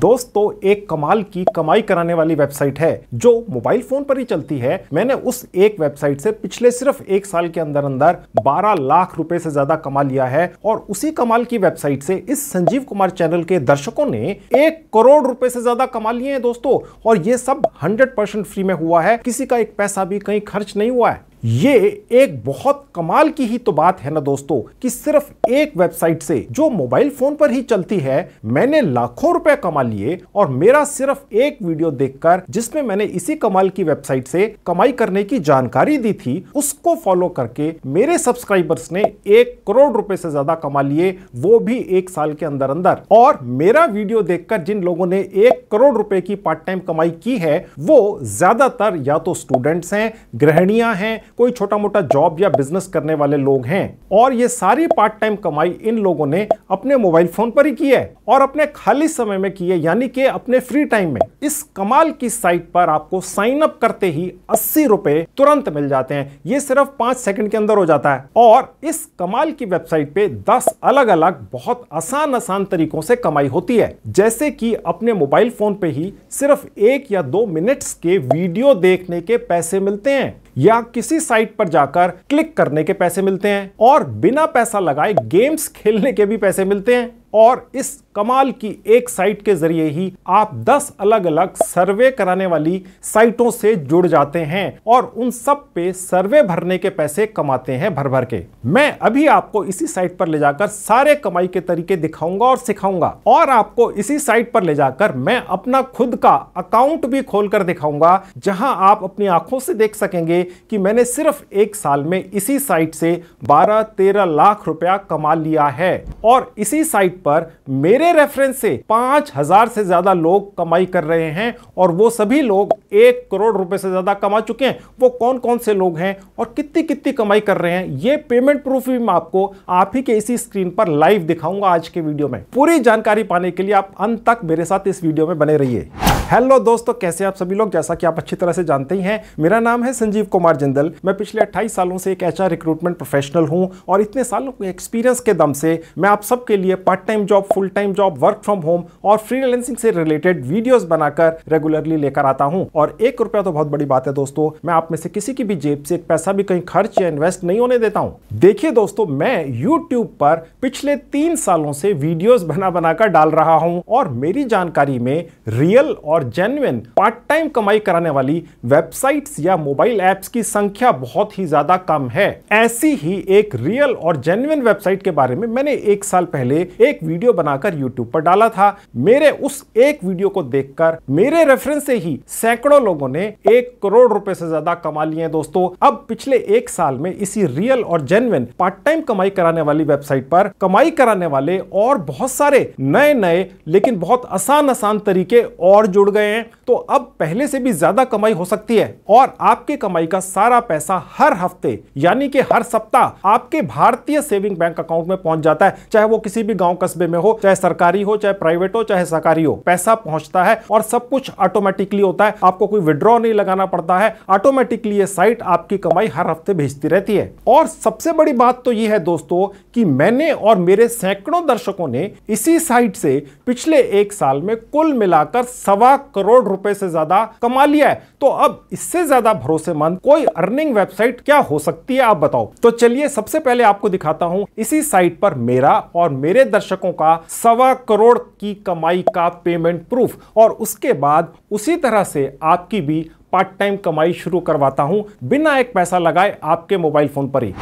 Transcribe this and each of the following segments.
दोस्तों एक कमाल की कमाई कराने वाली वेबसाइट है जो मोबाइल फोन पर ही चलती है मैंने उस एक वेबसाइट से पिछले सिर्फ एक साल के अंदर अंदर 12 लाख रुपए से ज्यादा कमा लिया है और उसी कमाल की वेबसाइट से इस संजीव कुमार चैनल के दर्शकों ने एक करोड़ रुपए से ज्यादा कमा लिए हैं दोस्तों और ये सब हंड्रेड परसेंट फ्री में हुआ है किसी का एक पैसा भी कहीं खर्च नहीं हुआ है ये एक बहुत कमाल की ही तो बात है ना दोस्तों कि सिर्फ एक वेबसाइट से जो मोबाइल फोन पर ही चलती है मैंने लाखों रुपए कमा लिए और मेरा सिर्फ एक वीडियो देखकर जिसमें मैंने इसी कमाल की वेबसाइट से कमाई करने की जानकारी दी थी उसको फॉलो करके मेरे सब्सक्राइबर्स ने एक करोड़ रुपए से ज्यादा कमा लिए वो भी एक साल के अंदर अंदर और मेरा वीडियो देखकर जिन लोगों ने एक करोड़ रुपए की पार्ट टाइम कमाई की है वो ज्यादातर या तो स्टूडेंट्स हैं गृहणियां हैं कोई छोटा मोटा जॉब या बिजनेस करने वाले लोग हैं और ये सारी पार्ट टाइम कमाई इन लोगों ने अपने मोबाइल फोन पर ही की है और अपने खाली समय में की है यानी कि अपने फ्री टाइम में इस कमाल की साइट पर आपको साइन अप करते ही अस्सी रुपए तुरंत मिल जाते हैं ये सिर्फ पांच सेकंड के अंदर हो जाता है और इस कमाल की वेबसाइट पे दस अलग अलग बहुत आसान आसान तरीकों से कमाई होती है जैसे कि अपने मोबाइल फोन पे ही सिर्फ एक या दो मिनट्स के वीडियो देखने के पैसे मिलते हैं या किसी साइट पर जाकर क्लिक करने के पैसे मिलते हैं और बिना पैसा लगाए गेम्स खेलने के भी पैसे मिलते हैं और इस कमाल की एक साइट के जरिए ही आप 10 अलग अलग सर्वे कराने वाली साइटों से जुड़ जाते हैं और उन सब पे सर्वे भरने के पैसे कमाते हैं भर भर के मैं अभी आपको इसी साइट पर ले जाकर सारे कमाई के तरीके दिखाऊंगा और सिखाऊंगा और आपको इसी साइट पर ले जाकर मैं अपना खुद का अकाउंट भी कर दिखाऊंगा जहां आप अपनी आंखों से देख सकेंगे कि मैंने सिर्फ एक साल में इसी साइट से बारह तेरह लाख रुपया कमा लिया है और इसी साइट पर मेरे मेरे रेफरेंस से पांच हजार से ज्यादा लोग कमाई कर रहे हैं और वो सभी लोग एक करोड़ रुपए से ज्यादा कमा चुके हैं वो कौन कौन से लोग हैं और कितनी कितनी कमाई कर रहे हैं ये पेमेंट प्रूफ भी मैं आपको आप ही के इसी स्क्रीन पर लाइव दिखाऊंगा आज के वीडियो में पूरी जानकारी पाने के लिए आप अंत तक मेरे साथ इस वीडियो में बने रहिए हेलो दोस्तों कैसे आप सभी लोग जैसा कि आप अच्छी तरह से जानते ही हैं मेरा नाम है संजीव कुमार जिंदल मैं पिछले 28 सालों से एक ऐसा रिक्रूटमेंट प्रोफेशनल हूं और इतने सालों के एक्सपीरियंस के दम से मैं आप सबके लिए part time job full time job work from home और फ्रीलैंसिंग से रिलेटेड वीडियोज बनाकर रेगुलरली लेकर आता हूँ और एक रुपया तो बहुत बड़ी बात है दोस्तों मैं आप में से किसी की भी जेब से एक पैसा भी कहीं खर्च या इन्वेस्ट नहीं होने देता हूँ देखिए दोस्तों मैं यूट्यूब पर पिछले तीन सालों से वीडियोज बना बनाकर डाल रहा हूँ और मेरी जानकारी में रियल और और जेन्युन पार्ट टाइम कमाई कराने वाली वेबसाइट्स या मोबाइल एप्स की संख्या बहुत ही ज्यादा कम है ऐसी ही एक रियल और जेन्युन वेबसाइट के बारे में मैंने एक साल पहले एक वीडियो बनाकर यूट्यूब पर डाला था मेरे उस एक वीडियो को देखकर मेरे रेफरेंस से ही सैकड़ों लोगों ने एक करोड़ रुपए से ज्यादा कमा लिए दोस्तों अब पिछले एक साल में इसी रियल और जेन्युन पार्ट टाइम कमाई कराने वाली वेबसाइट पर कमाई कराने वाले और बहुत सारे नए नए लेकिन बहुत आसान आसान तरीके और जुड़ जुड़ गए हैं तो अब पहले से भी ज्यादा कमाई हो सकती है और आपके कमाई का सारा पैसा हर हफ्ते यानी कि हर सप्ताह आपके भारतीय सेविंग बैंक अकाउंट में पहुंच जाता है चाहे वो किसी भी गांव कस्बे में हो चाहे सरकारी हो चाहे प्राइवेट हो चाहे सरकारी हो पैसा पहुंचता है और सब कुछ ऑटोमेटिकली होता है आपको कोई विड्रॉ नहीं लगाना पड़ता है ऑटोमेटिकली ये साइट आपकी कमाई हर हफ्ते भेजती रहती है और सबसे बड़ी बात तो ये है दोस्तों कि मैंने और मेरे सैकड़ों दर्शकों ने इसी साइट से पिछले एक साल में कुल मिलाकर सवा लाख करोड़ रुपए से ज्यादा कमा लिया है तो अब इससे ज्यादा भरोसेमंद कोई अर्निंग वेबसाइट क्या हो सकती है आप बताओ तो चलिए सबसे पहले आपको दिखाता हूं इसी साइट पर मेरा और मेरे दर्शकों का सवा करोड़ की कमाई का पेमेंट प्रूफ और उसके बाद उसी तरह से आपकी भी पार्ट टाइम कमाई शुरू करवाता हूं बिना एक पैसा लगाए आपके मोबाइल फोन पर ही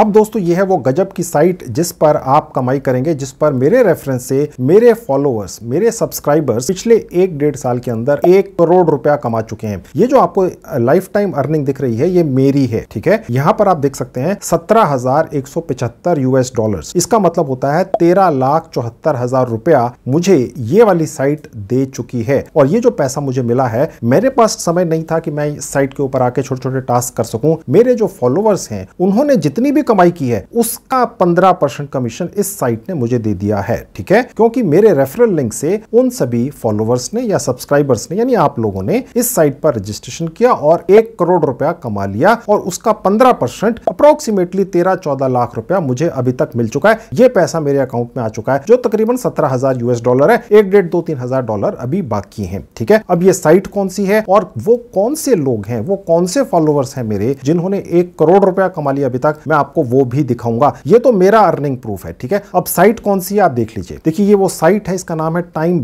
अब दोस्तों ये है वो गजब की साइट जिस पर आप कमाई करेंगे जिस पर मेरे रेफरेंस से मेरे फॉलोअर्स मेरे सब्सक्राइबर्स पिछले एक डेढ़ साल के अंदर एक करोड़ रुपया कमा चुके हैं ये जो आपको लाइफ टाइम अर्निंग दिख रही है ये मेरी है ठीक है यहाँ पर आप देख सकते हैं सत्रह हजार एक सौ पिछहत्तर यूएस डॉलर इसका मतलब होता है तेरह लाख चौहत्तर हजार रुपया मुझे ये वाली साइट दे चुकी है और ये जो पैसा मुझे मिला है मेरे पास समय नहीं था कि मैं साइट के ऊपर आके छोटे छोटे टास्क कर सकूं मेरे जो फॉलोअर्स हैं उन्होंने जितनी भी कमाई की है उसका पंद्रह परसेंट कमीशन इस साइट ने मुझे दे दिया है ठीक है क्योंकि मेरे रेफरल लिंक से उन सभी फॉलोअर्स ने या सब्सक्राइबर्स ने यानी आप लोगों ने इस साइट पर रजिस्ट्रेशन किया और एक करोड़ रुपया कमा लिया और उसका पंद्रह परसेंट अप्रोक्सीमेटली तेरह चौदह लाख रुपया मुझे अभी तक मिल चुका है ये पैसा मेरे अकाउंट में आ चुका है जो तकरीबन सत्रह हजार यूएस डॉलर है एक डेढ़ दो तीन हजार डॉलर अभी बाकी है ठीक है अब ये साइट कौन सी है और वो कौन से लोग हैं वो कौन से फॉलोअर्स हैं मेरे जिन्होंने एक करोड़ रुपया कमा लिया अभी तक मैं आप आपको वो भी दिखाऊंगा ये तो मेरा अर्निंग प्रूफ है ठीक है अब साइट कौन सी आप देख लीजिए देखिए ये वो साइट है इसका नाम है टाइम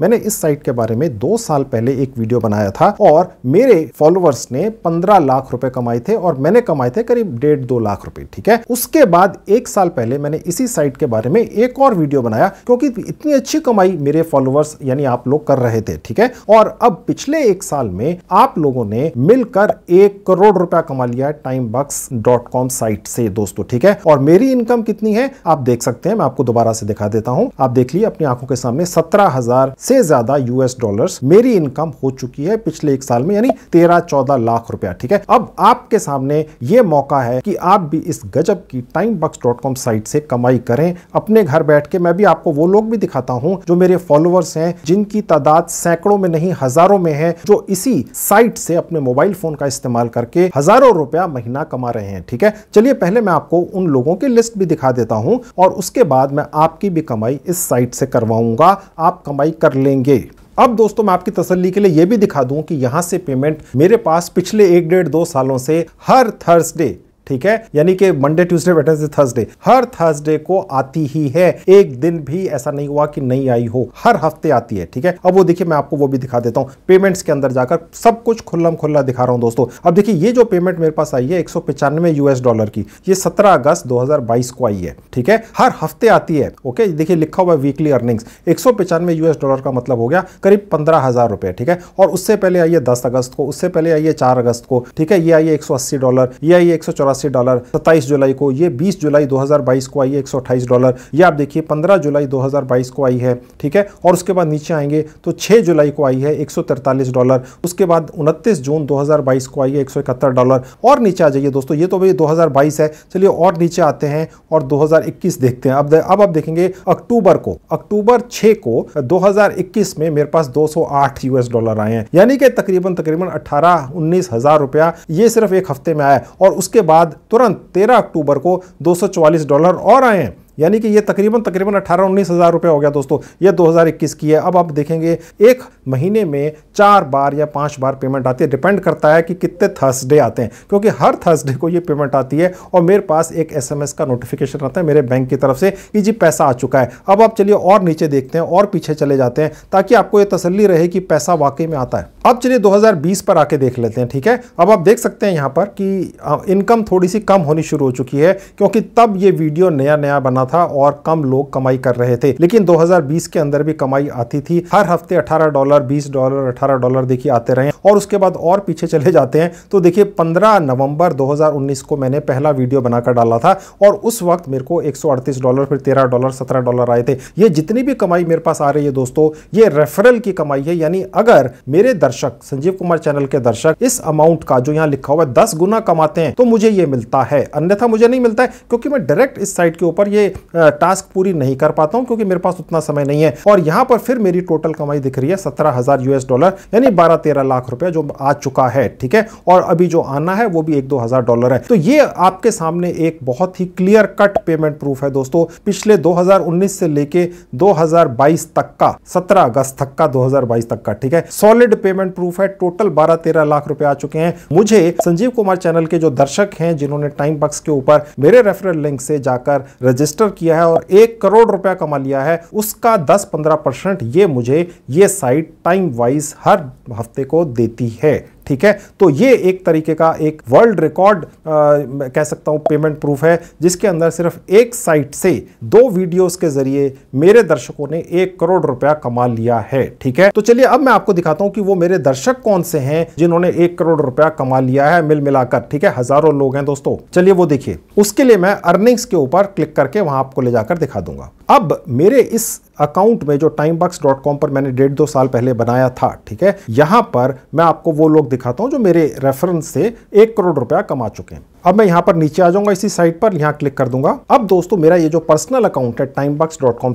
मैंने इस साइट के बारे में दो साल पहले एक वीडियो बनाया था और मेरे फॉलोअर्स ने पंद्रह लाख रुपए कमाए थे और मैंने कमाए थे करीब डेढ़ दो लाख रुपए ठीक है उसके बाद एक साल पहले मैंने इसी साइट के बारे में एक और वीडियो बनाया क्योंकि इतनी अच्छी कमाई मेरे फॉलोअर्स यानी आप लोग कर रहे थे ठीक है और अब पिछले एक साल में आप लोगों ने मिलकर एक करोड़ रुपया कमा लिया टाइम साइट साइट से दोस्तों ठीक है और मेरी इनकम कितनी है आप देख सकते हैं मैं आपको दोबारा से दिखा देता हूं आप देख लिए अपनी आंखों के सामने सत्रह हजार से ज्यादा यूएस डॉलर मेरी इनकम हो चुकी है पिछले एक साल में यानी तेरह चौदह लाख रुपया ठीक है अब आपके सामने ये मौका है कि आप भी इस गजब की टाइम साइट से कमाई करें अपने घर बैठ के मैं भी आपको वो लोग भी दिखाता हूँ जो मेरे फॉलोअर्स हैं जिनकी तादाद सैकड़ों में नहीं हजारों में है जो इसी साइट से अपने मोबाइल फोन का इस्तेमाल करके हजारों रुपया महीना कमा रहे हैं ठीक है चलिए चलिए पहले मैं आपको उन लोगों की लिस्ट भी दिखा देता हूं और उसके बाद मैं आपकी भी कमाई इस साइट से करवाऊंगा आप कमाई कर लेंगे अब दोस्तों मैं आपकी तसल्ली के लिए यह भी दिखा दूं कि यहां से पेमेंट मेरे पास पिछले एक डेढ़ दो सालों से हर थर्सडे ठीक है यानी कि मंडे ट्यूसडे वेटर्सडे थर्सडे हर थर्सडे को आती ही है एक दिन भी ऐसा नहीं हुआ कि नहीं आई हो हर हफ्ते आती है ठीक है अब वो देखिए मैं आपको वो भी दिखा देता हूँ पेमेंट्स के अंदर जाकर सब कुछ खुल्लम खुल्ला दिखा रहा हूं दोस्तों अब देखिए ये जो पेमेंट मेरे पास आई है एक यूएस डॉलर की ये सत्रह अगस्त दो को आई है ठीक है हर हफ्ते आती है ओके देखिए लिखा हुआ वीकली अर्निंग्स एक यूएस डॉलर का मतलब हो गया करीब पंद्रह हजार रुपए ठीक है और उससे पहले आइए दस अगस्त को उससे पहले आइए चार अगस्त को ठीक है ये आइए एक डॉलर ये आइए एक सतासी डॉलर 27 जुलाई को ये 20 जुलाई 2022 को आई है 128 डॉलर ये आप देखिए 15 जुलाई 2022 को आई है ठीक है और उसके बाद नीचे आएंगे तो 6 जुलाई को आई है 143 डॉलर उसके बाद 29 जून 2022 को आई है 171 डॉलर और नीचे आ जाइए दोस्तों ये तो भाई 2022 है चलिए और नीचे आते हैं और 2021 देखते हैं अब अब आप देखेंगे अक्टूबर को अक्टूबर 6 को 2021 में मेरे पास 208 यूएस डॉलर आए हैं यानी कि तकरीबन तकरीबन अट्ठारह उन्नीस हजार रुपया ये सिर्फ एक हफ्ते में आया और उसके बाद बाद तुरंत 13 अक्टूबर को 244 डॉलर और आए हैं यानी कि ये तकरीबन तकरीबन अठारह उन्नीस हज़ार रुपये हो गया दोस्तों ये 2021 की है अब आप देखेंगे एक महीने में चार बार या पांच बार पेमेंट आती है डिपेंड करता है कि कितने थर्सडे आते हैं क्योंकि हर थर्सडे को ये पेमेंट आती है और मेरे पास एक एस का नोटिफिकेशन आता है मेरे बैंक की तरफ से कि जी पैसा आ चुका है अब आप चलिए और नीचे देखते हैं और पीछे चले जाते हैं ताकि आपको ये तसली रहे कि पैसा वाकई में आता है अब चलिए दो पर आके देख लेते हैं ठीक है अब आप देख सकते हैं यहाँ पर कि इनकम थोड़ी सी कम होनी शुरू हो चुकी है क्योंकि तब ये वीडियो नया नया बना रहा था और कम लोग कमाई कर रहे थे लेकिन 2020 के अंदर भी कमाई आती थी हर हफ्ते 18 डॉलर 20 डॉलर 18 डॉलर देखिए आते रहे और उसके बाद और पीछे चले जाते हैं तो देखिए 15 नवंबर 2019 को मैंने पहला वीडियो बनाकर डाला था और उस वक्त मेरे को एक डॉलर फिर तेरह डॉलर सत्रह डॉलर आए थे ये जितनी भी कमाई मेरे पास आ रही है दोस्तों ये रेफरल की कमाई है यानी अगर मेरे दर्शक संजीव कुमार चैनल के दर्शक इस अमाउंट का जो यहाँ लिखा हुआ है दस गुना कमाते हैं तो मुझे ये मिलता है अन्यथा मुझे नहीं मिलता है क्योंकि मैं डायरेक्ट इस साइट के ऊपर ये टास्क पूरी नहीं कर पाता हूं क्योंकि मेरे पास उतना समय नहीं है और यहां पर फिर मेरी टोटल कमाई दिख रही है सत्रह हज़ार यूएस डॉलर यानी बारह तेरह लाख रुपया जो आ चुका है ठीक है और अभी जो आना है वो भी एक दो हज़ार डॉलर है तो ये आपके सामने एक बहुत ही क्लियर कट पेमेंट प्रूफ है दोस्तों पिछले 2019 से लेके 2022 तक का 17 अगस्त तक का 2022 तक का ठीक है सॉलिड पेमेंट प्रूफ है टोटल 12 तेरह लाख रुपए आ चुके हैं मुझे संजीव कुमार चैनल के जो दर्शक हैं जिन्होंने टाइम बक्स के ऊपर मेरे रेफरल लिंक से जाकर रजिस्टर रजिस्टर किया है और एक करोड़ रुपया कमा लिया है उसका दस पंद्रह परसेंट ये मुझे ये साइट टाइम वाइज हर हफ्ते को देती है ठीक है तो ये एक तरीके का एक वर्ल्ड रिकॉर्ड कह सकता हूँ पेमेंट प्रूफ है जिसके अंदर सिर्फ एक साइट से दो वीडियोस के जरिए मेरे दर्शकों ने एक करोड़ रुपया कमा लिया है ठीक है तो चलिए अब मैं आपको दिखाता हूँ कि वो मेरे दर्शक कौन से हैं जिन्होंने एक करोड़ रुपया कमा लिया है मिल मिलाकर ठीक है हजारों लोग हैं दोस्तों चलिए वो देखिए उसके लिए मैं अर्निंग्स के ऊपर क्लिक करके वहां आपको ले जाकर दिखा दूंगा अब मेरे इस अकाउंट में जो टाइम बक्स डॉट कॉम पर मैंने डेढ़ दो साल पहले बनाया था ठीक है यहां पर मैं आपको वो लोग दिखाता हूं जो मेरे रेफरेंस से एक करोड़ रुपया कमा चुके हैं अब मैं यहाँ पर नीचे आ जाऊंगा इसी साइट पर यहाँ क्लिक कर दूंगा अब दोस्तों मेरा ये जो पर्सनल अकाउंट है टाइम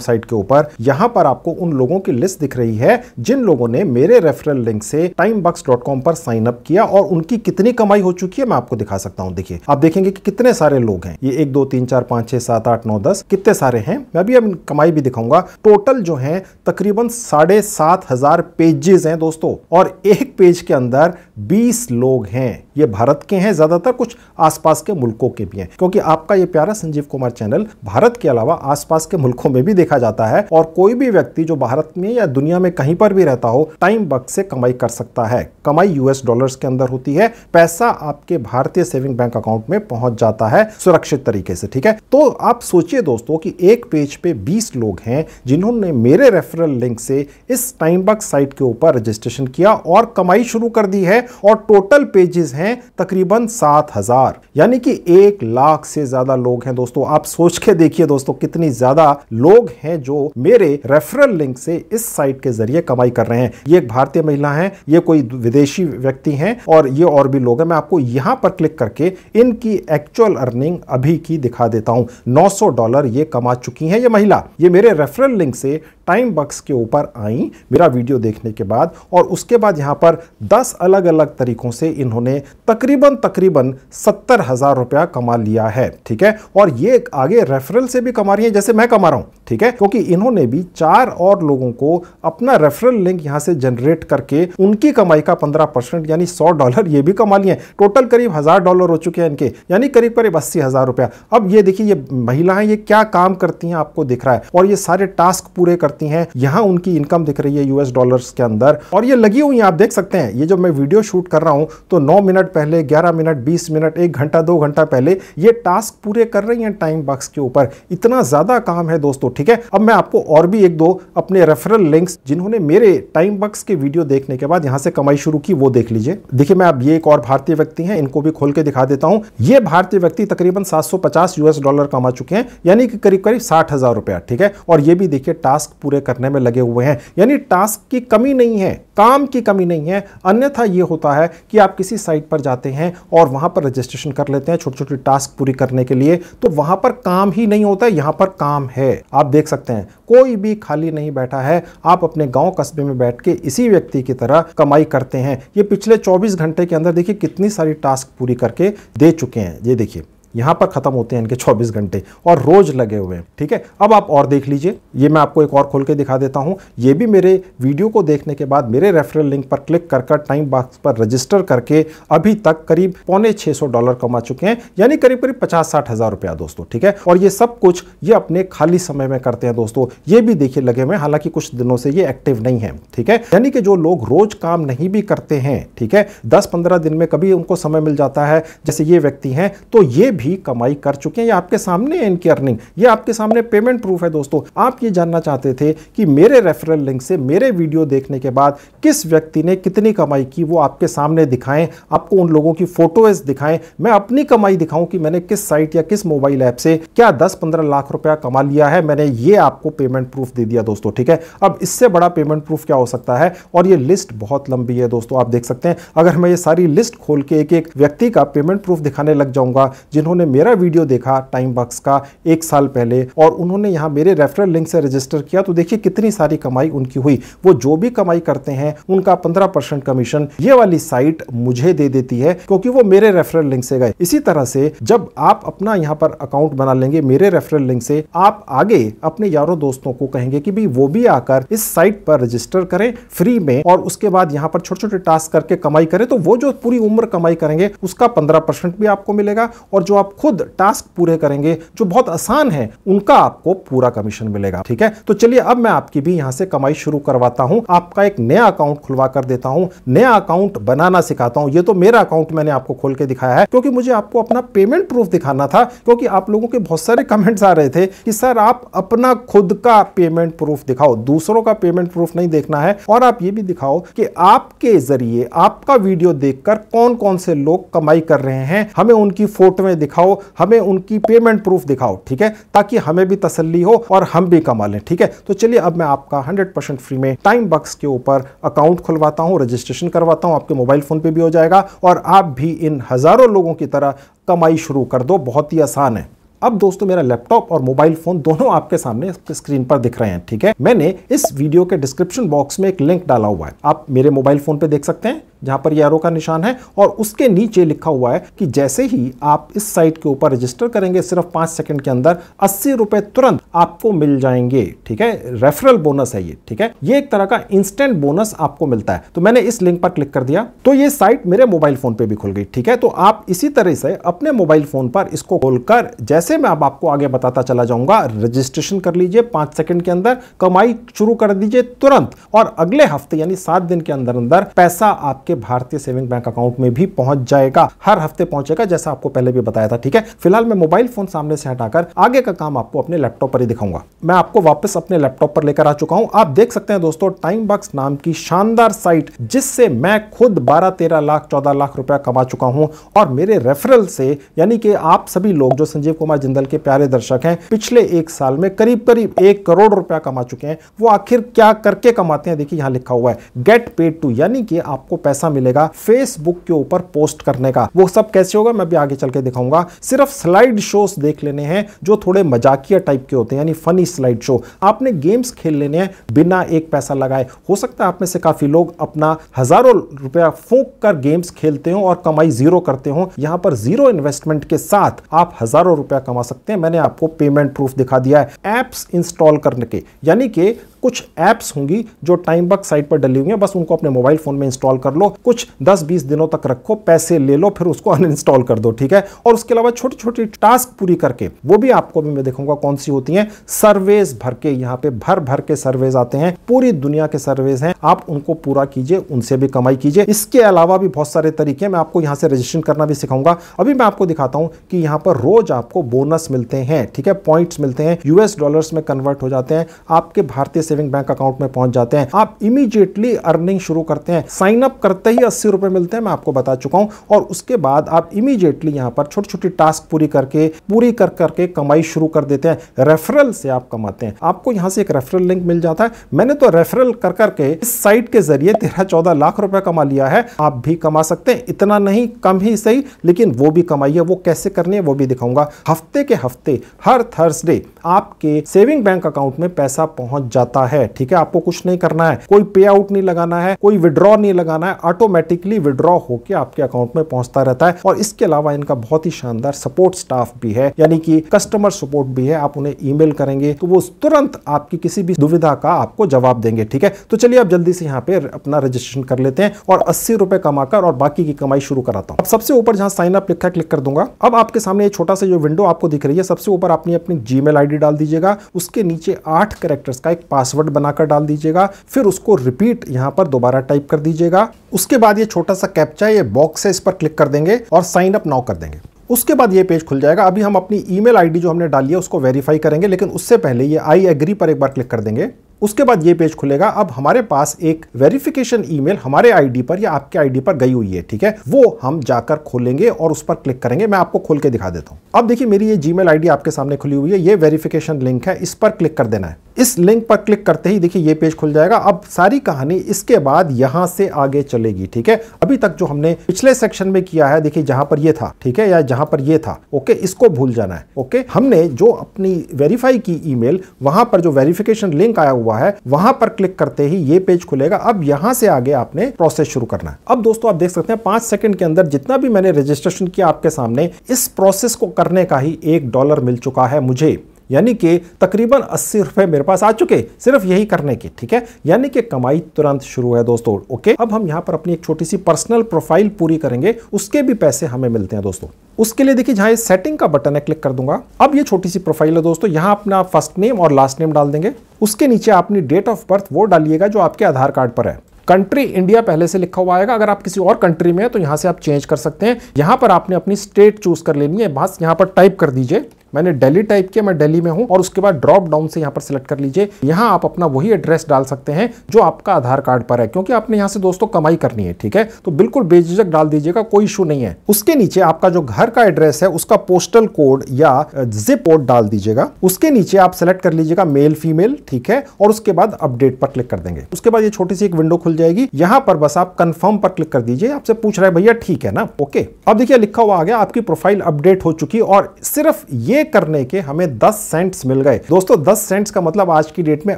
साइट के ऊपर यहाँ पर आपको उन लोगों की लिस्ट दिख रही है जिन लोगों ने मेरे रेफरल लिंक से टाइम पर साइन अप किया और उनकी कितनी कमाई हो चुकी है मैं आपको दिखा सकता हूँ देखिए आप देखेंगे कि कितने सारे लोग हैं ये एक दो तीन चार पांच छह सात आठ नौ दस कितने सारे हैं मैं भी अब कमाई भी दिखाऊंगा टोटल जो है तकरीबन साढ़े सात हजार पेजेस हैं दोस्तों और एक पेज के अंदर बीस लोग हैं ये भारत के हैं ज़्यादातर कुछ आसपास के मुल्कों के भी हैं क्योंकि आपका ये प्यारा संजीव कुमार चैनल भारत के अलावा आसपास के मुल्कों में भी देखा जाता है और कोई भी व्यक्ति जो भारत में या दुनिया में कहीं पर भी रहता हो टाइम वक्त से कमाई कर सकता है कमाई यूएस डॉलर्स के अंदर होती है पैसा आपके भारतीय सेविंग बैंक अकाउंट में पहुंच जाता है सुरक्षित तरीके से ठीक है तो आप सोचिए दोस्तों की एक पेज पे बीस लोग हैं जिन्होंने मेरे रेफरल लिंक से इस टाइम बग साइट के ऊपर रजिस्ट्रेशन किया और कमाई शुरू कर दी है और टोटल पेजेस हैं तकरीबन सात हजार यानी कि एक लाख से ज्यादा लोग हैं दोस्तों आप सोच के देखिए दोस्तों कितनी ज्यादा लोग हैं जो मेरे रेफरल लिंक से इस साइट के जरिए कमाई कर रहे हैं ये एक भारतीय महिला है ये कोई विदेशी व्यक्ति है और ये और भी लोग हैं मैं आपको यहाँ पर क्लिक करके इनकी एक्चुअल अर्निंग अभी की दिखा देता हूँ 900 डॉलर ये कमा चुकी हैं ये महिला ये मेरे रेफरल लिंक से टाइम बक्स के ऊपर आई मेरा वीडियो देखने के बाद और उसके बाद यहाँ पर 10 अलग अलग तरीक़ों से इन्होंने तकरीबन तकरीबन सत्तर हज़ार रुपया कमा लिया है ठीक है और ये आगे रेफरल से भी कमा रही है जैसे मैं कमा रहा हूँ ठीक है क्योंकि इन्होंने भी चार और लोगों को अपना रेफरल लिंक यहां से जनरेट करके उनकी कमाई का पंद्रह परसेंट यानी सौ डॉलर ये भी कमा लिए टोटल करीब हजार डॉलर हो चुके हैं इनके यानी करीब करीब अस्सी हजार रुपया अब ये देखिए ये महिलाएं ये क्या काम करती हैं आपको दिख रहा है और ये सारे टास्क पूरे करती हैं यहां उनकी इनकम दिख रही है यूएस डॉलर के अंदर और ये लगी हुई है आप देख सकते हैं ये जब मैं वीडियो शूट कर रहा हूं तो नौ मिनट पहले ग्यारह मिनट बीस मिनट एक घंटा दो घंटा पहले ये टास्क पूरे कर रही है टाइम बॉक्स के ऊपर इतना ज़्यादा काम है दोस्तों ठीक है अब मैं आपको और भी एक दो अपने रेफरल लिंक्स जिन्होंने मेरे टाइम बक्स के वीडियो देखने के बाद यहाँ से कमाई शुरू की वो देख लीजिए देखिए मैं अब ये एक और भारतीय व्यक्ति हैं इनको भी खोल के दिखा देता हूँ ये भारतीय व्यक्ति तकरीबन 750 यूएस डॉलर कमा चुके हैं यानी कि करीब करीब साठ रुपया ठीक है और ये भी देखिए टास्क पूरे करने में लगे हुए हैं यानी टास्क की कमी नहीं है काम की कमी नहीं है अन्यथा ये होता है कि आप किसी साइट पर जाते हैं और वहां पर रजिस्ट्रेशन कर लेते हैं छोटे छोटे टास्क पूरी करने के लिए तो वहां पर काम ही नहीं होता है यहाँ पर काम है आप देख सकते हैं कोई भी खाली नहीं बैठा है आप अपने गांव कस्बे में बैठ के इसी व्यक्ति की तरह कमाई करते हैं ये पिछले चौबीस घंटे के अंदर देखिए कितनी सारी टास्क पूरी करके दे चुके हैं ये देखिए यहां पर खत्म होते हैं इनके 24 घंटे और रोज लगे हुए हैं ठीक है अब आप और देख लीजिए ये मैं आपको एक और खोल के दिखा देता हूँ ये भी मेरे वीडियो को देखने के बाद मेरे रेफरल लिंक पर क्लिक कर कर टाइम बॉक्स पर रजिस्टर करके अभी तक करीब पौने सौ डॉलर कमा चुके हैं यानी करीब करीब पचास साठ हज़ार रुपया दोस्तों ठीक है और ये सब कुछ ये अपने खाली समय में करते हैं दोस्तों ये भी देखिए लगे हुए हालांकि कुछ दिनों से ये एक्टिव नहीं है ठीक है यानी कि जो लोग रोज काम नहीं भी करते हैं ठीक है दस पंद्रह दिन में कभी उनको समय मिल जाता है जैसे ये व्यक्ति हैं तो ये भी कमाई कर चुके हैं ये आपके सामने है इनकी अर्निंग ये आपके सामने पेमेंट प्रूफ है दोस्तों आप ये जानना चाहते थे कि मेरे रेफरल लिंक से मेरे वीडियो देखने के बाद किस व्यक्ति ने कितनी कमाई की वो आपके सामने दिखाएं आपको उन लोगों की फोटोज दिखाएं मैं अपनी कमाई दिखाऊं कि मैंने किस साइट या किस मोबाइल ऐप से क्या दस पंद्रह लाख रुपया कमा लिया है मैंने ये आपको पेमेंट प्रूफ दे दिया दोस्तों ठीक है अब इससे बड़ा पेमेंट प्रूफ क्या हो सकता है और ये लिस्ट बहुत लंबी है दोस्तों आप देख सकते हैं अगर मैं ये सारी लिस्ट खोल के एक एक व्यक्ति का पेमेंट प्रूफ दिखाने लग जाऊंगा जिन्होंने जिन्होंने मेरा वीडियो देखा टाइम बक्स का एक साल पहले और उन्होंने यहाँ मेरे रेफरल लिंक से रजिस्टर किया तो देखिए कितनी सारी कमाई उनकी हुई वो जो भी कमाई करते हैं उनका पंद्रह परसेंट कमीशन ये वाली साइट मुझे दे देती है क्योंकि वो मेरे रेफरल लिंक से गए इसी तरह से जब आप अपना यहाँ पर अकाउंट बना लेंगे मेरे रेफरल लिंक से आप आगे अपने यारों दोस्तों को कहेंगे कि भाई वो भी आकर इस साइट पर रजिस्टर करें फ्री में और उसके बाद यहाँ पर छोटे छोटे टास्क करके कमाई करें तो वो जो पूरी उम्र कमाई करेंगे उसका पंद्रह भी आपको मिलेगा और जो आप खुद टास्क पूरे करेंगे जो बहुत आसान है उनका आपको पूरा कमीशन मिलेगा ठीक है तो चलिए अब मैं आपकी भी यहां से कमाई शुरू करवाता हूं आपका एक नया अकाउंट खुलवा कर देता हूं नया अकाउंट बनाना सिखाता हूं ये तो मेरा अकाउंट मैंने आपको खोल के दिखाया है क्योंकि मुझे आपको अपना पेमेंट प्रूफ दिखाना था क्योंकि आप लोगों के बहुत सारे कमेंट्स आ रहे थे कि सर आप अपना खुद का पेमेंट प्रूफ दिखाओ दूसरों का पेमेंट प्रूफ नहीं देखना है और आप ये भी दिखाओ कि आपके जरिए आपका वीडियो देखकर कौन कौन से लोग कमाई कर रहे हैं हमें उनकी फोटोएं दिखा दिखाओ हमें उनकी पेमेंट प्रूफ दिखाओ ठीक है ताकि हमें भी तसल्ली हो और हम भी कमा लें ठीक है तो चलिए अब मैं आपका 100% फ्री में टाइम बक्स के ऊपर अकाउंट खुलवाता हूँ रजिस्ट्रेशन करवाता हूँ आपके मोबाइल फ़ोन पे भी हो जाएगा और आप भी इन हज़ारों लोगों की तरह कमाई शुरू कर दो बहुत ही आसान है अब दोस्तों मेरा लैपटॉप और मोबाइल फोन दोनों आपके सामने स्क्रीन पर दिख रहे हैं ठीक है मैंने इस वीडियो के डिस्क्रिप्शन बॉक्स में एक लिंक डाला हुआ है आप मेरे मोबाइल फोन पे देख सकते हैं जहां पर यारो का निशान है और उसके नीचे लिखा हुआ है कि जैसे ही आप इस साइट के ऊपर रजिस्टर करेंगे सिर्फ पांच सेकंड के अंदर अस्सी रुपए तुरंत आपको मिल जाएंगे ठीक है रेफरल बोनस है ये ठीक है ये एक तरह का इंस्टेंट बोनस आपको मिलता है तो मैंने इस लिंक पर क्लिक कर दिया तो ये साइट मेरे मोबाइल फोन पर भी खुल गई ठीक है तो आप इसी तरह से अपने मोबाइल फोन पर इसको खोलकर जैसे मैं अब आपको आगे बताता चला जाऊंगा रजिस्ट्रेशन कर लीजिए पांच सेकंड के अंदर कमाई शुरू कर दीजिए तुरंत और अगले हफ्ते यानी सात दिन के अंदर अंदर पैसा आपके आपके भारतीय सेविंग बैंक अकाउंट में भी पहुंच जाएगा हर हफ्ते पहुंचेगा जैसा आपको पहले भी बताया था ठीक है फिलहाल मैं मोबाइल फोन सामने से हटाकर आगे का काम आपको अपने लैपटॉप पर ही दिखाऊंगा मैं आपको वापस अपने लैपटॉप पर लेकर आ चुका हूं आप देख सकते हैं दोस्तों टाइम बक्स नाम की शानदार साइट जिससे मैं खुद बारह तेरह लाख चौदह लाख रुपया कमा चुका हूं और मेरे रेफरल से यानी कि आप सभी लोग जो संजीव कुमार जिंदल के प्यारे दर्शक हैं पिछले एक साल में करीब करीब एक करोड़ रुपया कमा चुके हैं वो आखिर क्या करके कमाते हैं देखिए यहां लिखा हुआ है गेट पेड टू यानी कि आपको पैसा पैसा मिलेगा फेसबुक के ऊपर पोस्ट करने का वो सब कैसे होगा मैं भी आगे चल के दिखाऊंगा सिर्फ स्लाइड शोज देख लेने हैं जो थोड़े मजाकिया टाइप के होते हैं यानी फनी स्लाइड शो आपने गेम्स खेल लेने हैं बिना एक पैसा लगाए हो सकता है आप में से काफी लोग अपना हजारों रुपया फूक कर गेम्स खेलते हो और कमाई जीरो करते हो यहाँ पर जीरो इन्वेस्टमेंट के साथ आप हजारों रुपया कमा सकते हैं मैंने आपको पेमेंट प्रूफ दिखा दिया है एप्स इंस्टॉल करने के यानी कि कुछ ऐप्स होंगी जो टाइम बक साइट पर डली हुई हैं बस उनको अपने मोबाइल फ़ोन में इंस्टॉल कर लो कुछ 10-20 दिनों तक रखो पैसे ले लो फिर उसको अनइंस्टॉल कर दो ठीक है और उसके अलावा छोटी छोटी टास्क पूरी करके वो भी आपको भी मैं देखूंगा कौन सी होती है सर्वेज भर के यहाँ पे भर भर के सर्वेज आते हैं पूरी दुनिया के सर्वेज हैं आप उनको पूरा कीजिए उनसे भी कमाई कीजिए इसके अलावा भी बहुत सारे तरीके मैं आपको यहाँ से रजिस्ट्रेशन करना भी सिखाऊंगा अभी मैं आपको दिखाता हूँ कि यहाँ पर रोज आपको बोनस मिलते हैं ठीक है पॉइंट्स मिलते हैं यूएस डॉलर्स में कन्वर्ट हो जाते हैं आपके भारतीय सेविंग बैंक अकाउंट में पहुंच जाते हैं आप इमीडिएटली अर्निंग शुरू करते हैं साइन अप करते ही अस्सी रुपए मिलते हैं मैं आपको बता चुका हूं और उसके बाद आप इमीडिएटली यहां पर छोटी छोटी टास्क पूरी करके पूरी कर करके कमाई शुरू कर देते हैं रेफरल से आप कमाते हैं आपको यहां से एक रेफरल लिंक मिल जाता है मैंने तो रेफरल कर करके इस साइट के जरिए तेरह चौदह लाख रुपए कमा लिया है आप भी कमा सकते हैं इतना नहीं कम ही सही लेकिन वो भी कमाई है वो कैसे करनी है वो भी दिखाऊंगा हफ्ते के हफ्ते हर थर्सडे आपके सेविंग बैंक अकाउंट में पैसा पहुंच जाता व्यवस्था है ठीक है आपको कुछ नहीं करना है कोई पे आउट नहीं लगाना है कोई विड्रॉ नहीं लगाना है ऑटोमेटिकली विड्रॉ होकर आपके अकाउंट में पहुंचता रहता है और इसके अलावा इनका बहुत ही शानदार सपोर्ट स्टाफ भी है यानी कि कस्टमर सपोर्ट भी है आप उन्हें ईमेल करेंगे तो वो तुरंत आपकी किसी भी दुविधा का आपको जवाब देंगे ठीक है तो चलिए आप जल्दी से यहाँ पे अपना रजिस्ट्रेशन कर लेते हैं और अस्सी रुपए कमाकर और बाकी की कमाई शुरू कराता हूँ सबसे ऊपर जहाँ साइन अप लिखा क्लिक कर दूंगा अब आपके सामने छोटा सा जो विंडो आपको दिख रही है सबसे ऊपर अपनी अपनी जी मेल डाल दीजिएगा उसके नीचे आठ करेक्टर्स का एक पास पासवर्ड बनाकर डाल दीजिएगा फिर उसको रिपीट यहाँ पर दोबारा टाइप कर दीजिएगा उसके बाद ये छोटा सा कैप्चा ये बॉक्स है इस पर क्लिक कर देंगे और साइन अप नाउ कर देंगे उसके बाद ये पेज खुल जाएगा अभी हम अपनी ईमेल आईडी जो हमने डाली है उसको वेरीफाई करेंगे लेकिन उससे पहले ये आई एग्री पर एक बार क्लिक कर देंगे उसके बाद ये पेज खुलेगा अब हमारे पास एक वेरिफिकेशन ईमेल हमारे आईडी पर या आपके आईडी पर गई हुई है ठीक है वो हम जाकर खोलेंगे और उस पर क्लिक करेंगे मैं आपको खोल के दिखा देता हूँ अब देखिए मेरी ये जीमेल आईडी आपके सामने खुली हुई है ये वेरिफिकेशन लिंक है इस पर क्लिक कर देना है इस लिंक पर क्लिक करते ही देखिए ये पेज खुल जाएगा अब सारी कहानी इसके बाद यहां से आगे चलेगी ठीक है अभी तक जो हमने पिछले सेक्शन में किया है देखिए जहां पर ये था ठीक है या जहां पर ये था ओके इसको भूल जाना है ओके हमने जो अपनी वेरीफाई की ईमेल वहां पर जो वेरिफिकेशन लिंक आया हुआ हुआ है वहां पर क्लिक करते ही ये पेज खुलेगा अब यहां से आगे आपने प्रोसेस शुरू करना है अब दोस्तों आप देख सकते हैं पांच सेकंड के अंदर जितना भी मैंने रजिस्ट्रेशन किया आपके सामने इस प्रोसेस को करने का ही एक डॉलर मिल चुका है मुझे यानी कि तकरीबन अस्सी रुपए मेरे पास आ चुके सिर्फ यही करने के ठीक है यानी कि कमाई तुरंत शुरू है दोस्तों ओके अब हम यहाँ पर अपनी एक छोटी सी पर्सनल प्रोफाइल पूरी करेंगे उसके भी पैसे हमें मिलते हैं दोस्तों उसके लिए देखिए जहां सेटिंग का बटन है क्लिक कर दूंगा अब ये छोटी सी प्रोफाइल है दोस्तों यहां अपना फर्स्ट नेम और लास्ट नेम डाल देंगे उसके नीचे अपनी डेट ऑफ बर्थ वो डालिएगा जो आपके आधार कार्ड पर है कंट्री इंडिया पहले से लिखा हुआ आएगा अगर आप किसी और कंट्री में है तो यहां से आप चेंज कर सकते हैं यहां पर आपने अपनी स्टेट चूज कर लेनी है बस यहां पर टाइप कर दीजिए मैंने दिल्ली टाइप किया मैं दिल्ली में हूँ और उसके बाद ड्रॉप डाउन से यहाँ पर सिलेक्ट कर लीजिए यहां आप अपना वही एड्रेस डाल सकते हैं जो आपका आधार कार्ड पर है क्योंकि आपने यहाँ से दोस्तों कमाई करनी है ठीक है तो बिल्कुल बेझिझक डाल दीजिएगा कोई इशू नहीं है उसके नीचे आपका जो घर का एड्रेस है उसका पोस्टल कोड या जिप कोड डाल दीजिएगा उसके नीचे आप सिलेक्ट कर लीजिएगा मेल फीमेल ठीक है और उसके बाद अपडेट पर क्लिक कर देंगे उसके बाद ये छोटी सी एक विंडो खुल जाएगी यहाँ पर बस आप कंफर्म पर क्लिक कर दीजिए आपसे पूछ रहा है भैया ठीक है ना ओके अब देखिए लिखा हुआ आ गया आपकी प्रोफाइल अपडेट हो चुकी और सिर्फ ये करने के हमें 10 सेंट्स मिल गए दोस्तों 10 सेंट्स का मतलब आज की डेट में